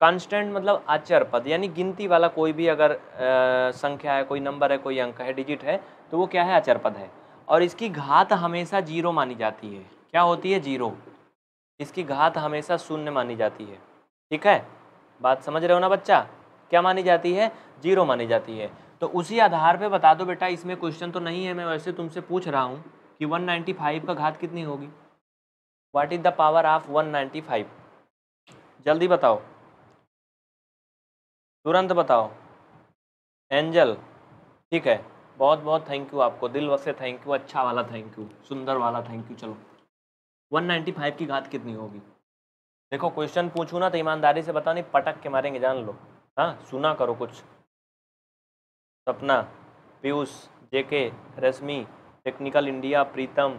कांस्टेंट मतलब आचर पद यानी गिनती वाला कोई भी अगर आ, संख्या है कोई नंबर है कोई अंक है डिजिट है तो वो क्या है आचर पद है और इसकी घात हमेशा जीरो मानी जाती है क्या होती है जीरो इसकी घात हमेशा शून्य मानी जाती है ठीक है बात समझ रहे हो ना बच्चा क्या मानी जाती है जीरो मानी जाती है तो उसी आधार पर बता दो बेटा इसमें क्वेश्चन तो नहीं है मैं वैसे तुमसे पूछ रहा हूँ कि वन का घात कितनी होगी what is the power of one जल्दी बताओ तुरंत बताओ एंजल ठीक है बहुत बहुत थैंक यू आपको दिल वक्त थैंक यू अच्छा वाला थैंक यू सुंदर वाला थैंक यू चलो 195 की घात कितनी होगी देखो क्वेश्चन पूछूँ ना तो ईमानदारी से बता नहीं पटक के मारेंगे जान लो हाँ सुना करो कुछ Sapna Piyush J K Rashmi technical India Pritam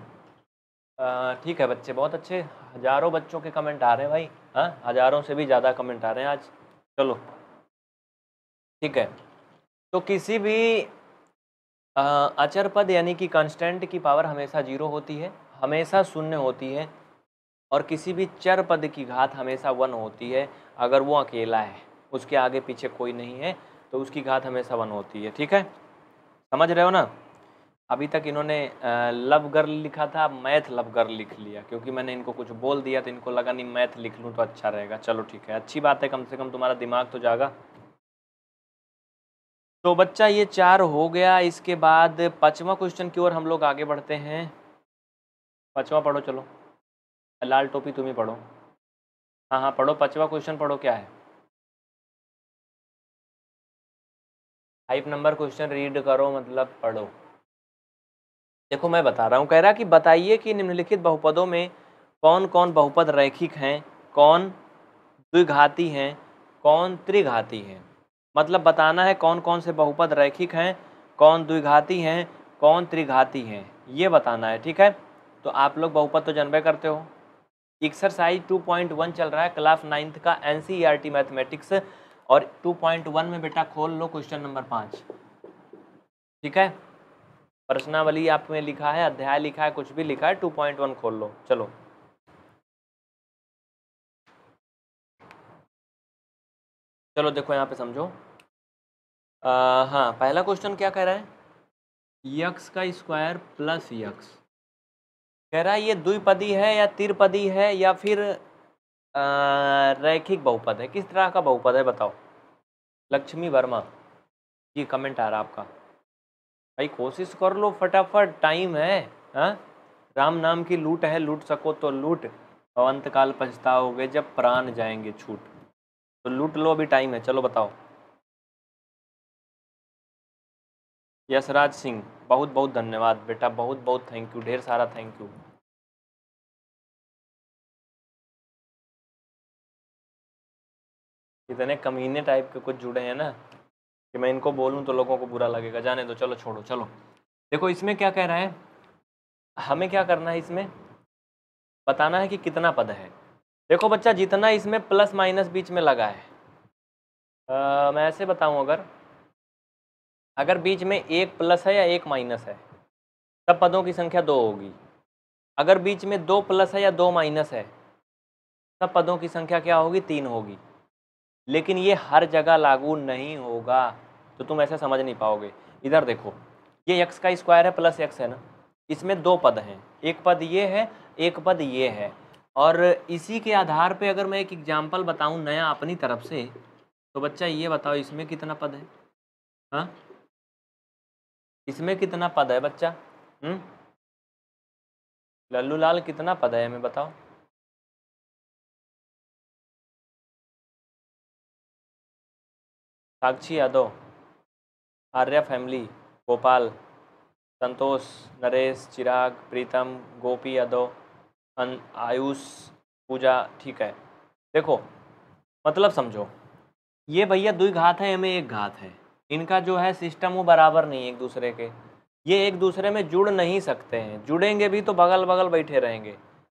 ठीक है बच्चे बहुत अच्छे हज़ारों बच्चों के कमेंट आ रहे हैं भाई हाँ हज़ारों से भी ज़्यादा कमेंट आ रहे हैं आज चलो ठीक है तो किसी भी अचर पद यानी कि कांस्टेंट की पावर हमेशा जीरो होती है हमेशा शून्य होती है और किसी भी चर पद की घात हमेशा वन होती है अगर वो अकेला है उसके आगे पीछे कोई नहीं है तो उसकी घात हमेशा वन होती है ठीक है समझ रहे हो ना अभी तक इन्होंने लव गर्ल लिखा था मैथ लव गर्ल लिख लिया क्योंकि मैंने इनको कुछ बोल दिया तो इनको लगा नहीं मैथ लिख लूँ तो अच्छा रहेगा चलो ठीक है अच्छी बात है कम से कम तुम्हारा दिमाग तो जागा तो बच्चा ये चार हो गया इसके बाद पचवा क्वेश्चन की ओर हम लोग आगे बढ़ते हैं पचवा पढ़ो चलो लाल टोपी तुम ही पढ़ो हाँ हाँ पढ़ो पचवा क्वेश्चन पढ़ो क्या है फाइव नंबर क्वेश्चन रीड करो मतलब पढ़ो देखो मैं बता रहा हूँ कह रहा कि बताइए कि निम्नलिखित बहुपदों में कौन कौन बहुपद रैखिक हैं कौन द्विघाती हैं कौन त्रिघाती हैं मतलब बताना है कौन कौन से बहुपद रैखिक हैं कौन द्विघाती हैं कौन त्रिघाती हैं ये बताना है ठीक है तो आप लोग बहुपद तो जनबे करते हो एक्सरसाइज 2.1 चल रहा है क्लास नाइन्थ का एन सी मैथमेटिक्स और 2.1 में बेटा खोल लो क्वेश्चन नंबर पाँच ठीक है प्रश्नावली आप में लिखा है अध्याय लिखा है कुछ भी लिखा है 2.1 खोल लो चलो चलो देखो यहाँ पे समझो आ, हाँ पहला क्वेश्चन क्या कह रहा है यक्स का स्क्वायर प्लस यक्स कह रहा है ये द्विपदी है या तिरपदी है या फिर रैखिक बहुपद है किस तरह का बहुपद है बताओ लक्ष्मी वर्मा ये कमेंट आ रहा आपका भाई कोशिश कर लो फटाफट टाइम है हा? राम नाम की लूट है लूट सको तो लूट अवंत काल पछताओगे जब प्राण जाएंगे छूट तो लूट लो अभी टाइम है चलो बताओ यशराज सिंह बहुत बहुत धन्यवाद बेटा बहुत बहुत थैंक यू ढेर सारा थैंक यू इतने कमीने टाइप के कुछ जुड़े हैं ना कि मैं इनको बोलूं तो लोगों को बुरा लगेगा जाने दो चलो छोड़ो चलो देखो इसमें क्या कह रहा है हमें क्या करना है इसमें बताना है कि कितना पद है देखो बच्चा जितना इसमें प्लस माइनस बीच में लगा है आ, मैं ऐसे बताऊं अगर अगर बीच में एक प्लस है या एक माइनस है तब पदों की संख्या दो होगी अगर बीच में दो प्लस है या दो माइनस है तब पदों की संख्या क्या होगी तीन होगी लेकिन ये हर जगह लागू नहीं होगा तो तुम ऐसे समझ नहीं पाओगे इधर देखो ये एक्स का स्क्वायर है प्लस एक्स है ना इसमें दो पद हैं एक पद ये है एक पद ये है और इसी के आधार पे अगर मैं एक एग्जाम्पल बताऊँ नया अपनी तरफ से तो बच्चा ये बताओ इसमें कितना पद है हाँ इसमें कितना पद है बच्चा हम्म? लल्लू लाल कितना पद है हमें बताओ साक्षी यादव आर्या फैमिली गोपाल संतोष नरेश चिराग प्रीतम गोपी यादव आयुष पूजा ठीक है देखो मतलब समझो ये भैया दुई घात है हमें एक घात है इनका जो है सिस्टम वो बराबर नहीं है एक दूसरे के ये एक दूसरे में जुड़ नहीं सकते हैं जुड़ेंगे भी तो बगल बगल बैठे रहेंगे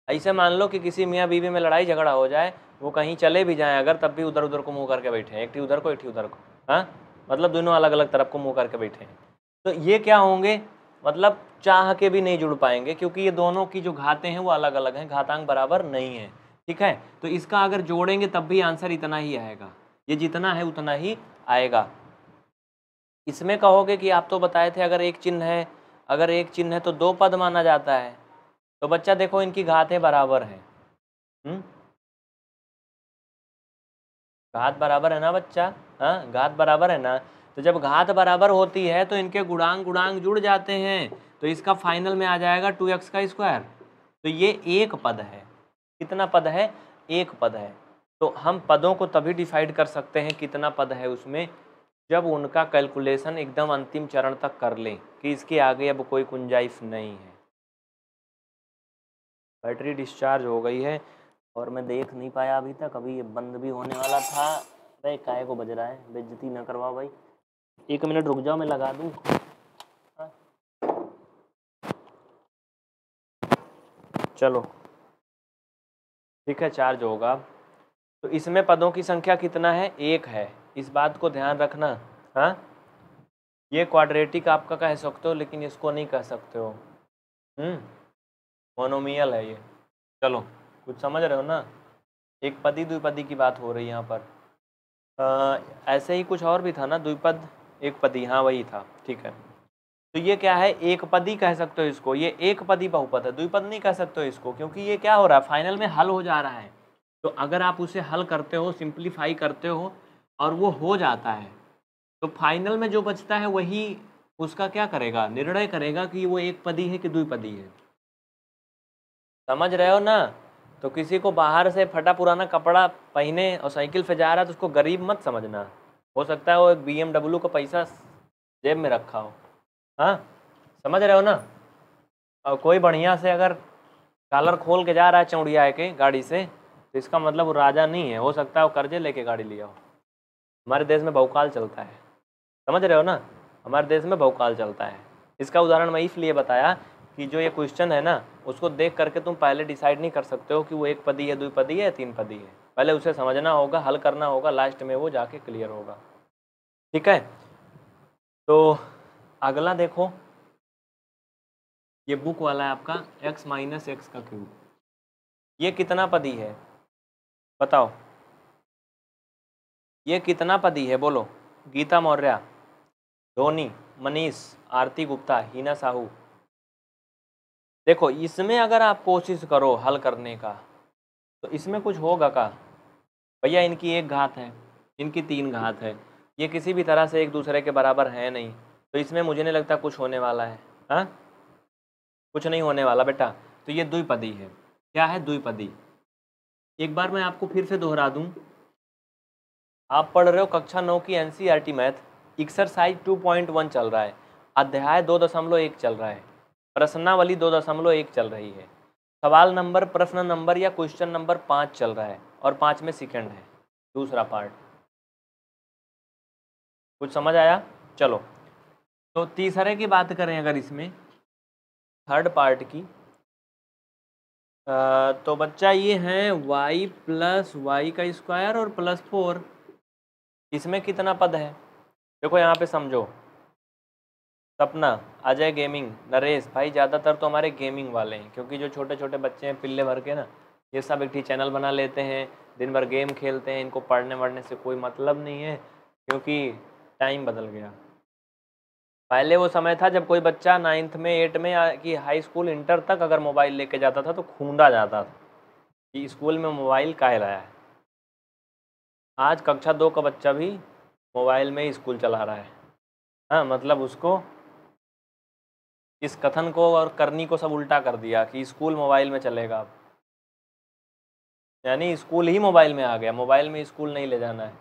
ऐसे मान लो कि किसी मियाँ बीवी में लड़ाई झगड़ा हो जाए वो कहीं चले भी जाएँ अगर तब भी उधर उधर को मुँह करके बैठे हैं एक उधर को एक उधर को हाँ मतलब दोनों अलग अलग तरफ को मुँह करके बैठे हैं तो ये क्या होंगे मतलब चाह के भी नहीं जुड़ पाएंगे क्योंकि ये दोनों की जो घातें हैं वो अलग अलग हैं घातांक बराबर नहीं है ठीक है तो इसका अगर जोड़ेंगे तब भी आंसर इतना ही आएगा ये जितना है उतना ही आएगा इसमें कहोगे कि आप तो बताए थे अगर एक चिन्ह है अगर एक चिन्ह है तो दो पद माना जाता है तो बच्चा देखो इनकी घातें बराबर हैं हम्म? घात बराबर है ना बच्चा हाँ घात बराबर है ना तो जब घात बराबर होती है तो इनके गुणांग गुणांग जुड़ जाते हैं तो इसका फाइनल में आ जाएगा टू एक्स का स्क्वायर तो ये एक पद है कितना पद है एक पद है तो हम पदों को तभी डिसाइड कर सकते हैं कितना पद है उसमें जब उनका कैलकुलेशन एकदम अंतिम चरण तक कर लें कि इसके आगे अब कोई गुंजाइश नहीं है बैटरी डिस्चार्ज हो गई है और मैं देख नहीं पाया अभी तक अभी ये बंद भी होने वाला था भाई काय को बज रहा है बेजती ना करवाओ भाई एक मिनट रुक जाओ मैं लगा दूँ चलो ठीक है चार्ज होगा तो इसमें पदों की संख्या कितना है एक है इस बात को ध्यान रखना हाँ ये क्वाड्रेटिक आपका कह सकते हो लेकिन इसको नहीं कह सकते हो मोनोमियल हम्म? है ये चलो कुछ समझ रहे हो ना एक पदी द्विपदी की बात हो रही है यहाँ पर आ, ऐसे ही कुछ और भी था ना द्विपद एक पदी हाँ वही था ठीक है तो ये क्या है एक पदी कह सकते हो इसको ये एक पदी बहुपद है द्विपद नहीं कह सकते हो इसको क्योंकि ये क्या हो रहा है फाइनल में हल हो जा रहा है तो अगर आप उसे हल करते हो सिंप्लीफाई करते हो और वो हो जाता है तो फाइनल में जो बचता है वही उसका क्या करेगा निर्णय करेगा कि वो एक पदी है कि द्विपदी है समझ रहे हो ना तो किसी को बाहर से फटा पुराना कपड़ा पहने और साइकिल पे जा रहा है तो उसको गरीब मत समझना हो सकता है वो एक बी एम का पैसा जेब में रखा हो हाँ समझ रहे हो ना और कोई बढ़िया से अगर कालर खोल के जा रहा है चौड़िया के गाड़ी से तो इसका मतलब वो राजा नहीं है हो सकता है वो कर्जे लेके गाड़ी लिया हो हमारे देश में बहुकाल चलता है समझ रहे हो ना हमारे देश में बहुकाल चलता है इसका उदाहरण मैं इसलिए बताया कि जो ये क्वेश्चन है ना उसको देख करके तुम पहले डिसाइड नहीं कर सकते हो कि वो एक पदी है दुई पदी है तीन पदी है पहले उसे समझना होगा हल करना होगा लास्ट में वो जाके क्लियर होगा ठीक है तो अगला देखो ये बुक वाला है आपका x माइनस एक्स का क्यूब ये कितना पदी है बताओ ये कितना पदी है बोलो गीता मौर्या धोनी मनीष आरती गुप्ता हीना साहू देखो इसमें अगर आप कोशिश करो हल करने का तो इसमें कुछ होगा का भैया इनकी एक घात है इनकी तीन घात है ये किसी भी तरह से एक दूसरे के बराबर है नहीं तो इसमें मुझे नहीं लगता कुछ होने वाला है हाँ कुछ नहीं होने वाला बेटा तो ये द्विपदी है क्या है द्विपदी एक बार मैं आपको फिर से दोहरा दूं आप पढ़ रहे हो कक्षा नौ की NCERT e math exercise two point one चल रहा है अध्याय दो दशमलव एक चल रहा है प्रश्नावली दो दशमलव एक चल रही है सवाल नंबर प्रश्न नंबर या क्वेश्चन नंबर पाँच चल रहा है और पाँच में सेकंड है दूसरा पार्ट कुछ समझ आया चलो तो तीसरे की बात करें अगर इसमें थर्ड पार्ट की तो बच्चा ये है वाई प्लस वाई का स्क्वायर और प्लस फोर इसमें कितना पद है देखो यहाँ पे समझो सपना अजय गेमिंग नरेश भाई ज़्यादातर तो हमारे गेमिंग वाले हैं क्योंकि जो छोटे छोटे बच्चे हैं पिल्ले भर के ना ये सब एक चैनल बना लेते हैं दिन भर गेम खेलते हैं इनको पढ़ने वढ़ने से कोई मतलब नहीं है क्योंकि टाइम बदल गया पहले वो समय था जब कोई बच्चा नाइन्थ में एट में कि हाई स्कूल इंटर तक अगर मोबाइल लेके जाता था तो खूंदा जाता था कि स्कूल में मोबाइल काहे रहा है आज कक्षा दो का बच्चा भी मोबाइल में ही स्कूल चला रहा है हाँ मतलब उसको इस कथन को और करनी को सब उल्टा कर दिया कि स्कूल मोबाइल में चलेगा अब यानी स्कूल ही मोबाइल में आ गया मोबाइल में स्कूल नहीं ले जाना है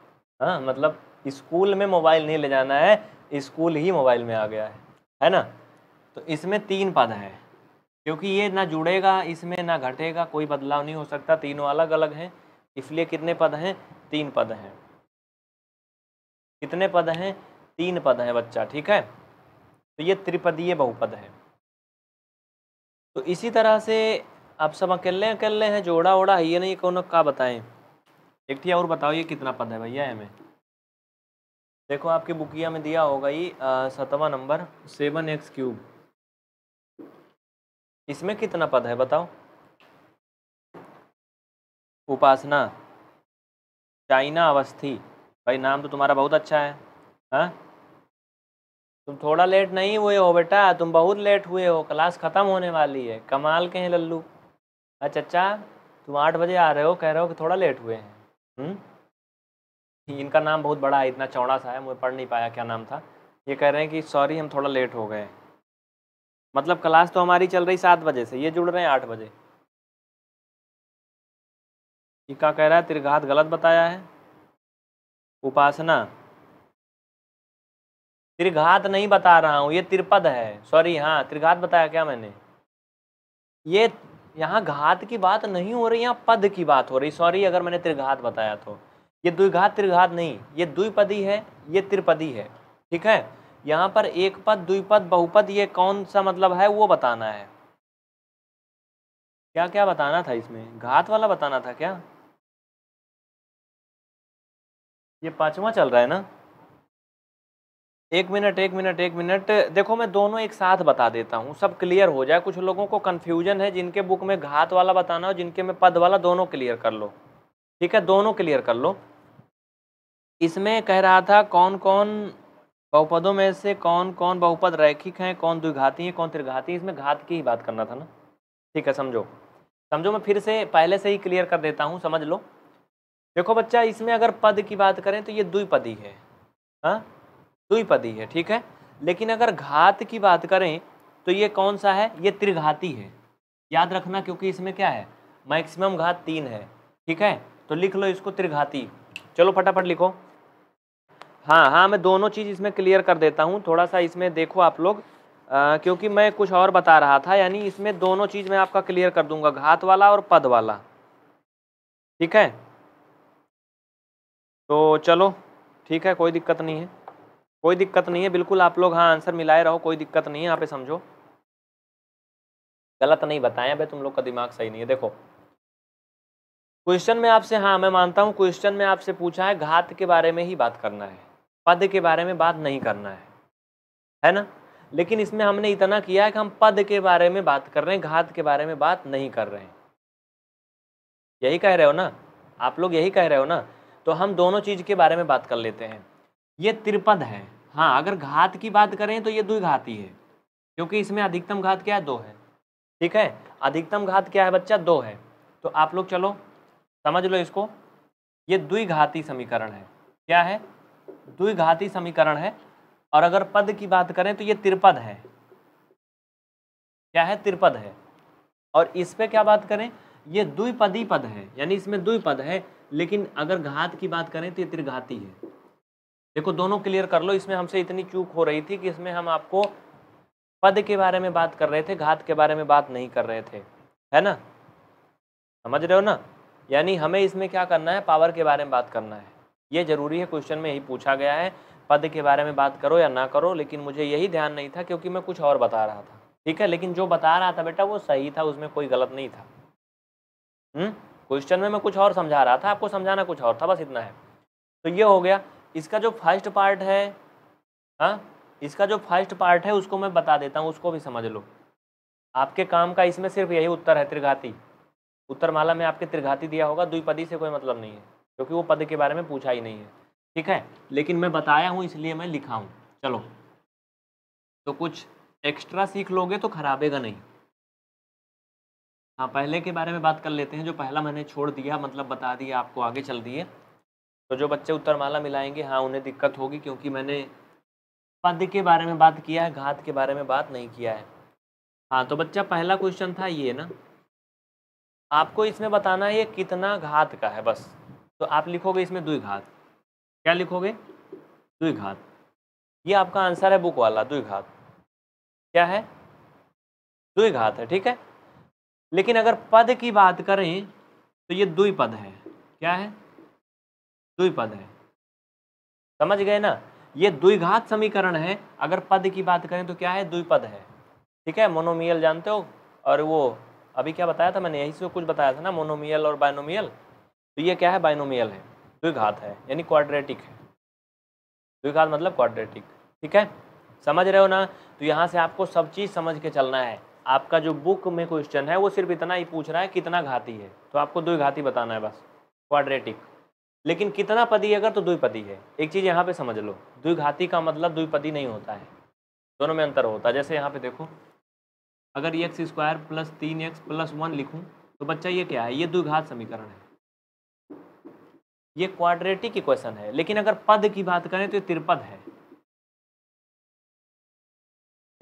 हाँ मतलब स्कूल में मोबाइल नहीं ले जाना है स्कूल ही मोबाइल में आ गया है है ना तो इसमें तीन पद हैं क्योंकि ये ना जुड़ेगा इसमें ना घटेगा कोई बदलाव नहीं हो सकता तीनों अलग अलग हैं इसलिए कितने पद हैं तीन पद हैं कितने पद हैं तीन पद हैं बच्चा ठीक है तो ये त्रिपदीय बहुपद है तो इसी तरह से आप सब अकेले अकेले हैं जोड़ा ओड़ा है ये नहीं कौन का बताएं एक ठीक और बताओ ये कितना पद है भैया हमें देखो आपके बुकिया में दिया होगा ये सतवा नंबर सेवन एक्स क्यूब इसमें कितना पद है बताओ उपासना चाइना अवस्थी भाई नाम तो तुम्हारा बहुत अच्छा है हा? तुम थोड़ा लेट नहीं हुए हो बेटा तुम बहुत लेट हुए हो क्लास ख़त्म होने वाली है कमाल के हैं लल्लू अच्छा चचा तुम आठ बजे आ रहे हो कह रहे हो कि थोड़ा लेट हुए हैं इनका नाम बहुत बड़ा है इतना चौड़ा सा है मुझे पढ़ नहीं पाया क्या नाम था ये कह रहे हैं कि सॉरी हम थोड़ा लेट हो गए मतलब क्लास तो हमारी चल रही सात बजे से ये जुड़ रहे हैं आठ बजे ये क्या कह रहा है त्रिघात गलत बताया है उपासना त्रिघात नहीं बता रहा हूँ ये त्रिपद है सॉरी हाँ त्रिघात बताया क्या मैंने ये यहाँ घात की बात नहीं हो रही यहाँ पद की बात हो रही सॉरी अगर मैंने त्रिघात बताया तो ये द्विघात त्रिघात नहीं ये द्विपदी है ये त्रिपदी है ठीक है यहाँ पर एक पद द्विपद बहुपद ये कौन सा मतलब है वो बताना है क्या क्या बताना था इसमें घात वाला बताना था क्या ये पांचवा चल रहा है ना एक मिनट एक मिनट एक मिनट देखो मैं दोनों एक साथ बता देता हूँ सब क्लियर हो जाए कुछ लोगों को कन्फ्यूजन है जिनके बुक में घात वाला बताना हो जिनके में पद वाला दोनों क्लियर कर लो ठीक है दोनों क्लियर कर लो इसमें कह रहा था कौन कौन बहुपदों में से कौन कौन बहुपद रैखिक हैं कौन द्विघाती हैं कौन त्रिघाती हैं इसमें घात की ही बात करना था ना ठीक है समझो समझो मैं फिर से पहले से ही क्लियर कर देता हूँ समझ लो देखो बच्चा इसमें अगर पद की बात करें तो ये द्विपदी है हाँ द्विपदी है ठीक है लेकिन अगर घात की बात करें तो ये कौन सा है ये त्रिघाती है याद रखना क्योंकि इसमें क्या है मैक्सिमम घात तीन है ठीक है तो लिख लो इसको त्रिघाती चलो फटाफट लिखो हाँ हाँ मैं दोनों चीज़ इसमें क्लियर कर देता हूँ थोड़ा सा इसमें देखो आप लोग आ, क्योंकि मैं कुछ और बता रहा था यानी इसमें दोनों चीज़ मैं आपका क्लियर कर दूंगा घात वाला और पद वाला ठीक है तो चलो ठीक है कोई दिक्कत नहीं है कोई दिक्कत नहीं है बिल्कुल आप लोग हाँ आंसर मिलाए रहो कोई दिक्कत नहीं है यहाँ पे समझो गलत नहीं बताएं भाई तुम लोग का दिमाग सही नहीं है देखो क्वेश्चन में आपसे हाँ मैं मानता हूँ क्वेश्चन में आपसे पूछा है घात के बारे में ही बात करना है पद के बारे में बात नहीं करना है है ना लेकिन इसमें हमने इतना किया है कि हम पद के बारे में बात कर रहे हैं घात के बारे में बात नहीं कर रहे हैं यही कह रहे हो ना आप लोग यही कह रहे हो ना तो हम दोनों चीज़ के बारे में बात कर लेते हैं ये त्रिपद है हाँ अगर घात की बात करें तो ये द्विघाती है क्योंकि इसमें अधिकतम घात क्या है दो है ठीक है अधिकतम घात क्या है बच्चा दो है तो आप लोग चलो समझ लो इसको ये द्विघाती समीकरण है क्या है द्विघाती समीकरण है और अगर पद की बात करें तो ये त्रिपद है क्या है त्रिपद है और इस पर क्या बात करें ये द्विपदी पद है यानी इसमें द्विपद है लेकिन अगर घात की बात करें तो ये त्रिघाती है देखो दोनों क्लियर कर लो इसमें हमसे इतनी चूक हो रही थी कि इसमें हम आपको पद के बारे में बात कर रहे थे घात के बारे में बात नहीं कर रहे थे है ना समझ रहे हो ना यानी हमें इसमें क्या करना है पावर के बारे में बात करना है ये जरूरी है क्वेश्चन में यही पूछा गया है पद के बारे में बात करो या ना करो लेकिन मुझे यही ध्यान नहीं था क्योंकि मैं कुछ और बता रहा था ठीक है लेकिन जो बता रहा था बेटा वो सही था उसमें कोई गलत नहीं था क्वेश्चन हम्म? में मैं कुछ और समझा रहा था आपको समझाना कुछ और था बस इतना है तो ये हो गया इसका जो फर्स्ट पार्ट है हाँ इसका जो फर्स्ट पार्ट है उसको मैं बता देता हूँ उसको भी समझ लो आपके काम का इसमें सिर्फ यही उत्तर है त्रिघाती उत्तरमाला में आपके त्रिघाती दिया होगा द्विपदी से कोई मतलब नहीं है क्योंकि वो पद के बारे में पूछा ही नहीं है ठीक है लेकिन मैं बताया हूँ इसलिए मैं लिखा हूँ चलो तो कुछ एक्स्ट्रा सीख लोगे तो खराबेगा नहीं हाँ पहले के बारे में बात कर लेते हैं जो पहला मैंने छोड़ दिया मतलब बता दिया आपको आगे चल दिए तो जो बच्चे उत्तरमाला मिलाएंगे हाँ उन्हें दिक्कत होगी क्योंकि मैंने पद के बारे में बात किया है घात के बारे में बात नहीं किया है हाँ तो बच्चा पहला क्वेश्चन था ये ना आपको इसमें बताना है ये कितना घात का है बस तो आप लिखोगे इसमें दुई घात क्या लिखोगे दुई घात ये आपका आंसर है बुक वाला दुई घात क्या है घात है ठीक है लेकिन अगर पद की बात करें तो ये दुई पद है क्या है पद है समझ गए ना ये द्विघात समीकरण है अगर पद की बात करें तो क्या है द्विपद है ठीक है मोनोमियल जानते हो और वो अभी क्या बताया था मैंने यही से कुछ बताया था ना मोनोमियल और बायनोमियल तो ये क्या है बायनोमियल है द्विघात है यानी क्वाड्रेटिक है द्विघात मतलब क्वाड्रेटिक ठीक है समझ रहे हो ना तो यहाँ से आपको सब चीज़ समझ के चलना है आपका जो बुक में क्वेश्चन है वो सिर्फ इतना ही पूछ रहा है कितना घाती है तो आपको द्विघाती बताना है बस क्वाड्रेटिक लेकिन कितना पदी अगर तो द्विपदी है एक चीज़ यहाँ पे समझ लो द्विघाती का मतलब द्विपदी नहीं होता है दोनों में अंतर होता है जैसे यहाँ पे देखो अगर एक्स स्क्वायर प्लस तीन एक्स प्लस वन लिखूँ तो बच्चा ये क्या है ये द्विघात समीकरण है ये क्वाड्रेटिक क्वेश्चन है लेकिन अगर पद की बात करें तो ये तिरपद है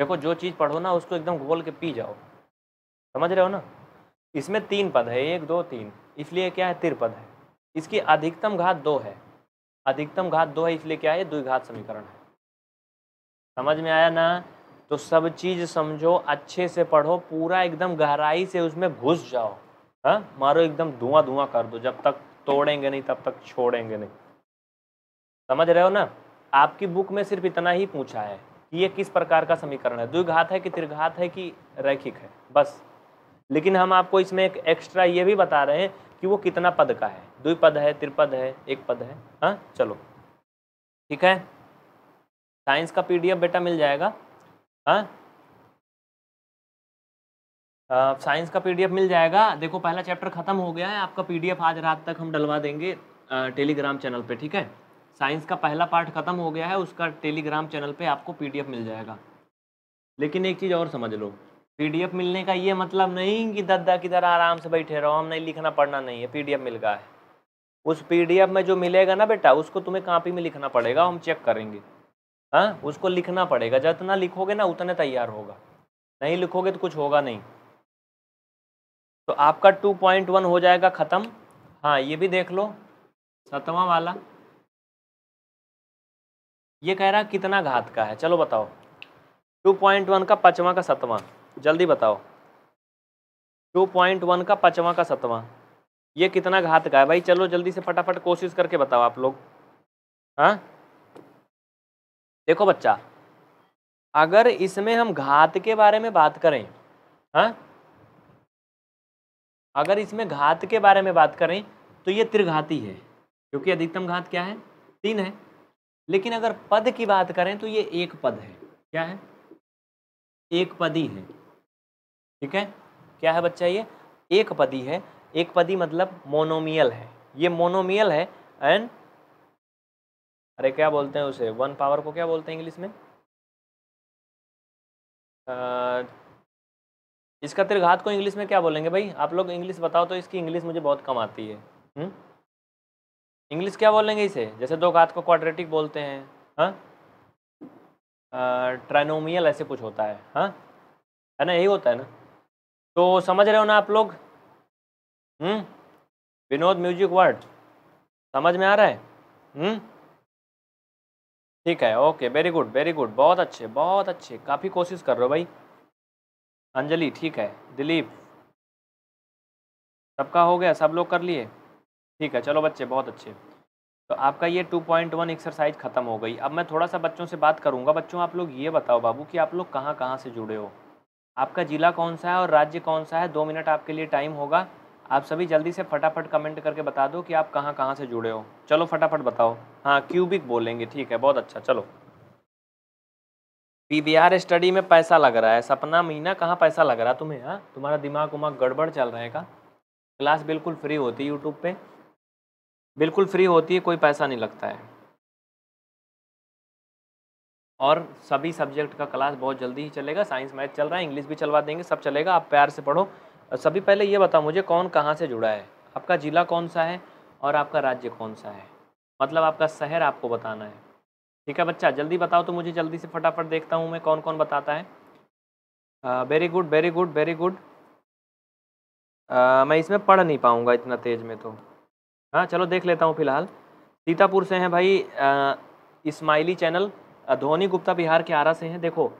देखो जो चीज़ पढ़ो ना उसको एकदम घोल के पी जाओ समझ रहे हो ना इसमें तीन पद है एक दो तीन इसलिए क्या है तिरपद है इसकी अधिकतम घात दो है अधिकतम घात दो है इसलिए क्या है द्विघात समीकरण है समझ में आया ना तो सब चीज समझो अच्छे से पढ़ो पूरा एकदम गहराई से उसमें घुस जाओ हा? मारो एकदम धुआं धुआं कर दो जब तक तोड़ेंगे नहीं तब तक छोड़ेंगे नहीं समझ रहे हो ना आपकी बुक में सिर्फ इतना ही पूछा है कि ये किस प्रकार का समीकरण है द्विघात है कि त्रिघात है कि रैखिक है बस लेकिन हम आपको इसमें एक एक्स्ट्रा ये भी बता रहे हैं कि वो कितना पद का है द्विपद है त्रिपद है एक पद है हाँ चलो ठीक है साइंस का पीडीएफ बेटा मिल जाएगा हाँ साइंस का पीडीएफ मिल जाएगा देखो पहला चैप्टर खत्म हो गया है आपका पीडीएफ आज रात तक हम डलवा देंगे टेलीग्राम चैनल पे ठीक है साइंस का पहला पार्ट खत्म हो गया है उसका टेलीग्राम चैनल पे आपको पीडीएफ मिल जाएगा लेकिन एक चीज़ और समझ लो पीडीएफ मिलने का ये मतलब नहीं कि दद्दा किधर आराम से बैठे रहो हम नहीं लिखना पढ़ना नहीं है पीडीएफ मिल गया है उस पीडीएफ में जो मिलेगा ना बेटा उसको तुम्हें कापी में लिखना पड़ेगा हम चेक करेंगे हाँ उसको लिखना पड़ेगा जितना लिखोगे ना उतने तैयार होगा नहीं लिखोगे तो कुछ होगा नहीं तो आपका टू पॉइंट वन हो जाएगा ख़त्म हाँ ये भी देख लो सतवा वाला ये कह रहा कितना घात का है चलो बताओ टू पॉइंट वन का पचवा का सतवा जल्दी बताओ टू पॉइंट वन का पचवा का सतवा ये कितना घात का है भाई चलो जल्दी से फटाफट कोशिश करके बताओ आप लोग हाँ देखो बच्चा अगर इसमें हम घात के बारे में बात करें हाँ अगर इसमें घात के बारे में बात करें तो ये त्रिघाती है क्योंकि अधिकतम घात क्या है तीन है लेकिन अगर पद की बात करें तो ये एक पद है क्या है एक पदी है ठीक है क्या है बच्चा ये एक पदी है एक पदी मतलब मोनोमियल है ये मोनोमियल है एंड अरे क्या बोलते हैं उसे वन पावर को क्या बोलते हैं इंग्लिश में आ, इसका त्रिघात को इंग्लिश में क्या बोलेंगे भाई आप लोग इंग्लिश बताओ तो इसकी इंग्लिश मुझे बहुत कम आती है इंग्लिश हम्म? क्या बोलेंगे इसे जैसे दो घात को क्वाड्रेटिक बोलते हैं हाँ ट्राइनोमियल ऐसे कुछ होता है हाँ है ना यही होता है ना तो समझ रहे हो ना आप लोग हम्म विनोद म्यूजिक वर्ड समझ में आ रहा है हम्म ठीक है okay very good very good बहुत अच्छे बहुत अच्छे काफ़ी कोशिश कर रहे हो भाई अंजलि ठीक है दिलीप सबका हो गया सब लोग कर लिए ठीक है चलो बच्चे बहुत अच्छे तो आपका ये 2.1 एक्सरसाइज ख़त्म हो गई अब मैं थोड़ा सा बच्चों से बात करूंगा बच्चों आप लोग ये बताओ बाबू कि आप लोग कहाँ कहाँ से जुड़े हो आपका ज़िला कौन सा है और राज्य कौन सा है दो मिनट आपके लिए टाइम होगा आप सभी जल्दी से फटाफट कमेंट करके बता दो कि आप कहाँ कहाँ से जुड़े हो चलो फटाफट बताओ हाँ क्यूबिक बोलेंगे ठीक है बहुत अच्छा चलो आर स्टडी में पैसा लग रहा है सपना महीना कहाँ पैसा लग रहा है तुम्हें हाँ तुम्हारा दिमाग उमाग गड़बड़ चल रहा है का क्लास बिल्कुल फ्री होती है यूट्यूब पे बिल्कुल फ्री होती है कोई पैसा नहीं लगता है और सभी सब्जेक्ट का क्लास बहुत जल्दी ही चलेगा साइंस मैथ चल रहा है इंग्लिश भी चलवा देंगे सब चलेगा आप प्यार से पढ़ो सभी पहले ये बताओ मुझे कौन कहाँ से जुड़ा है आपका ज़िला कौन सा है और आपका राज्य कौन सा है मतलब आपका शहर आपको बताना है ठीक है बच्चा जल्दी बताओ तो मुझे जल्दी से फटाफट देखता हूँ मैं कौन कौन बताता है very good very good very good मैं इसमें पढ़ नहीं पाऊँगा इतना तेज़ में तो हाँ चलो देख लेता हूँ फिलहाल सीतापुर से हैं भाई इस्माइली चैनल धोनी गुप्ता बिहार के आरा से हैं देखो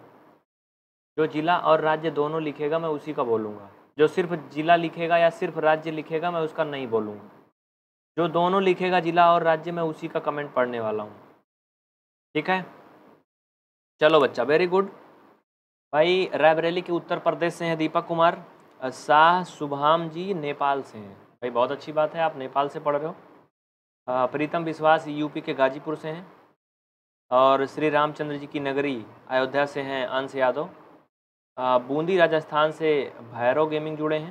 जो ज़िला और राज्य दोनों लिखेगा मैं उसी का बोलूँगा जो सिर्फ जिला लिखेगा या सिर्फ राज्य लिखेगा मैं उसका नहीं बोलूँगा जो दोनों लिखेगा जिला और राज्य में उसी का कमेंट पढ़ने वाला हूँ ठीक है चलो बच्चा वेरी गुड भाई रायबरेली के उत्तर प्रदेश से हैं दीपक कुमार शाह सुभाम जी नेपाल से हैं भाई बहुत अच्छी बात है आप नेपाल से पढ़ रहे हो प्रीतम विश्वास यूपी के गाजीपुर से हैं और श्री रामचंद्र जी की नगरी अयोध्या से हैं अंश यादव बूंदी राजस्थान से भैरव गेमिंग जुड़े हैं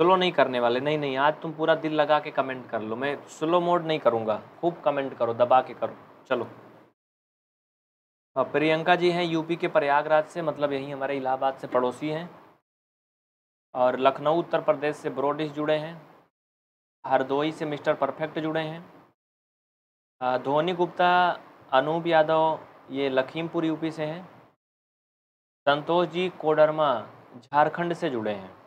स्लो नहीं करने वाले नहीं नहीं आज तुम पूरा दिल लगा के कमेंट कर लो मैं स्लो मोड नहीं करूँगा खूब कमेंट करो दबा के करो चलो हाँ, प्रियंका जी हैं यूपी के प्रयागराज से मतलब यहीं हमारे इलाहाबाद से पड़ोसी हैं और लखनऊ उत्तर प्रदेश से ब्रोडिस जुड़े हैं हरदोई से मिस्टर परफेक्ट जुड़े हैं धोनी गुप्ता अनूप यादव ये लखीमपुर यूपी से हैं संतोष जी कोडरमा झारखंड से जुड़े हैं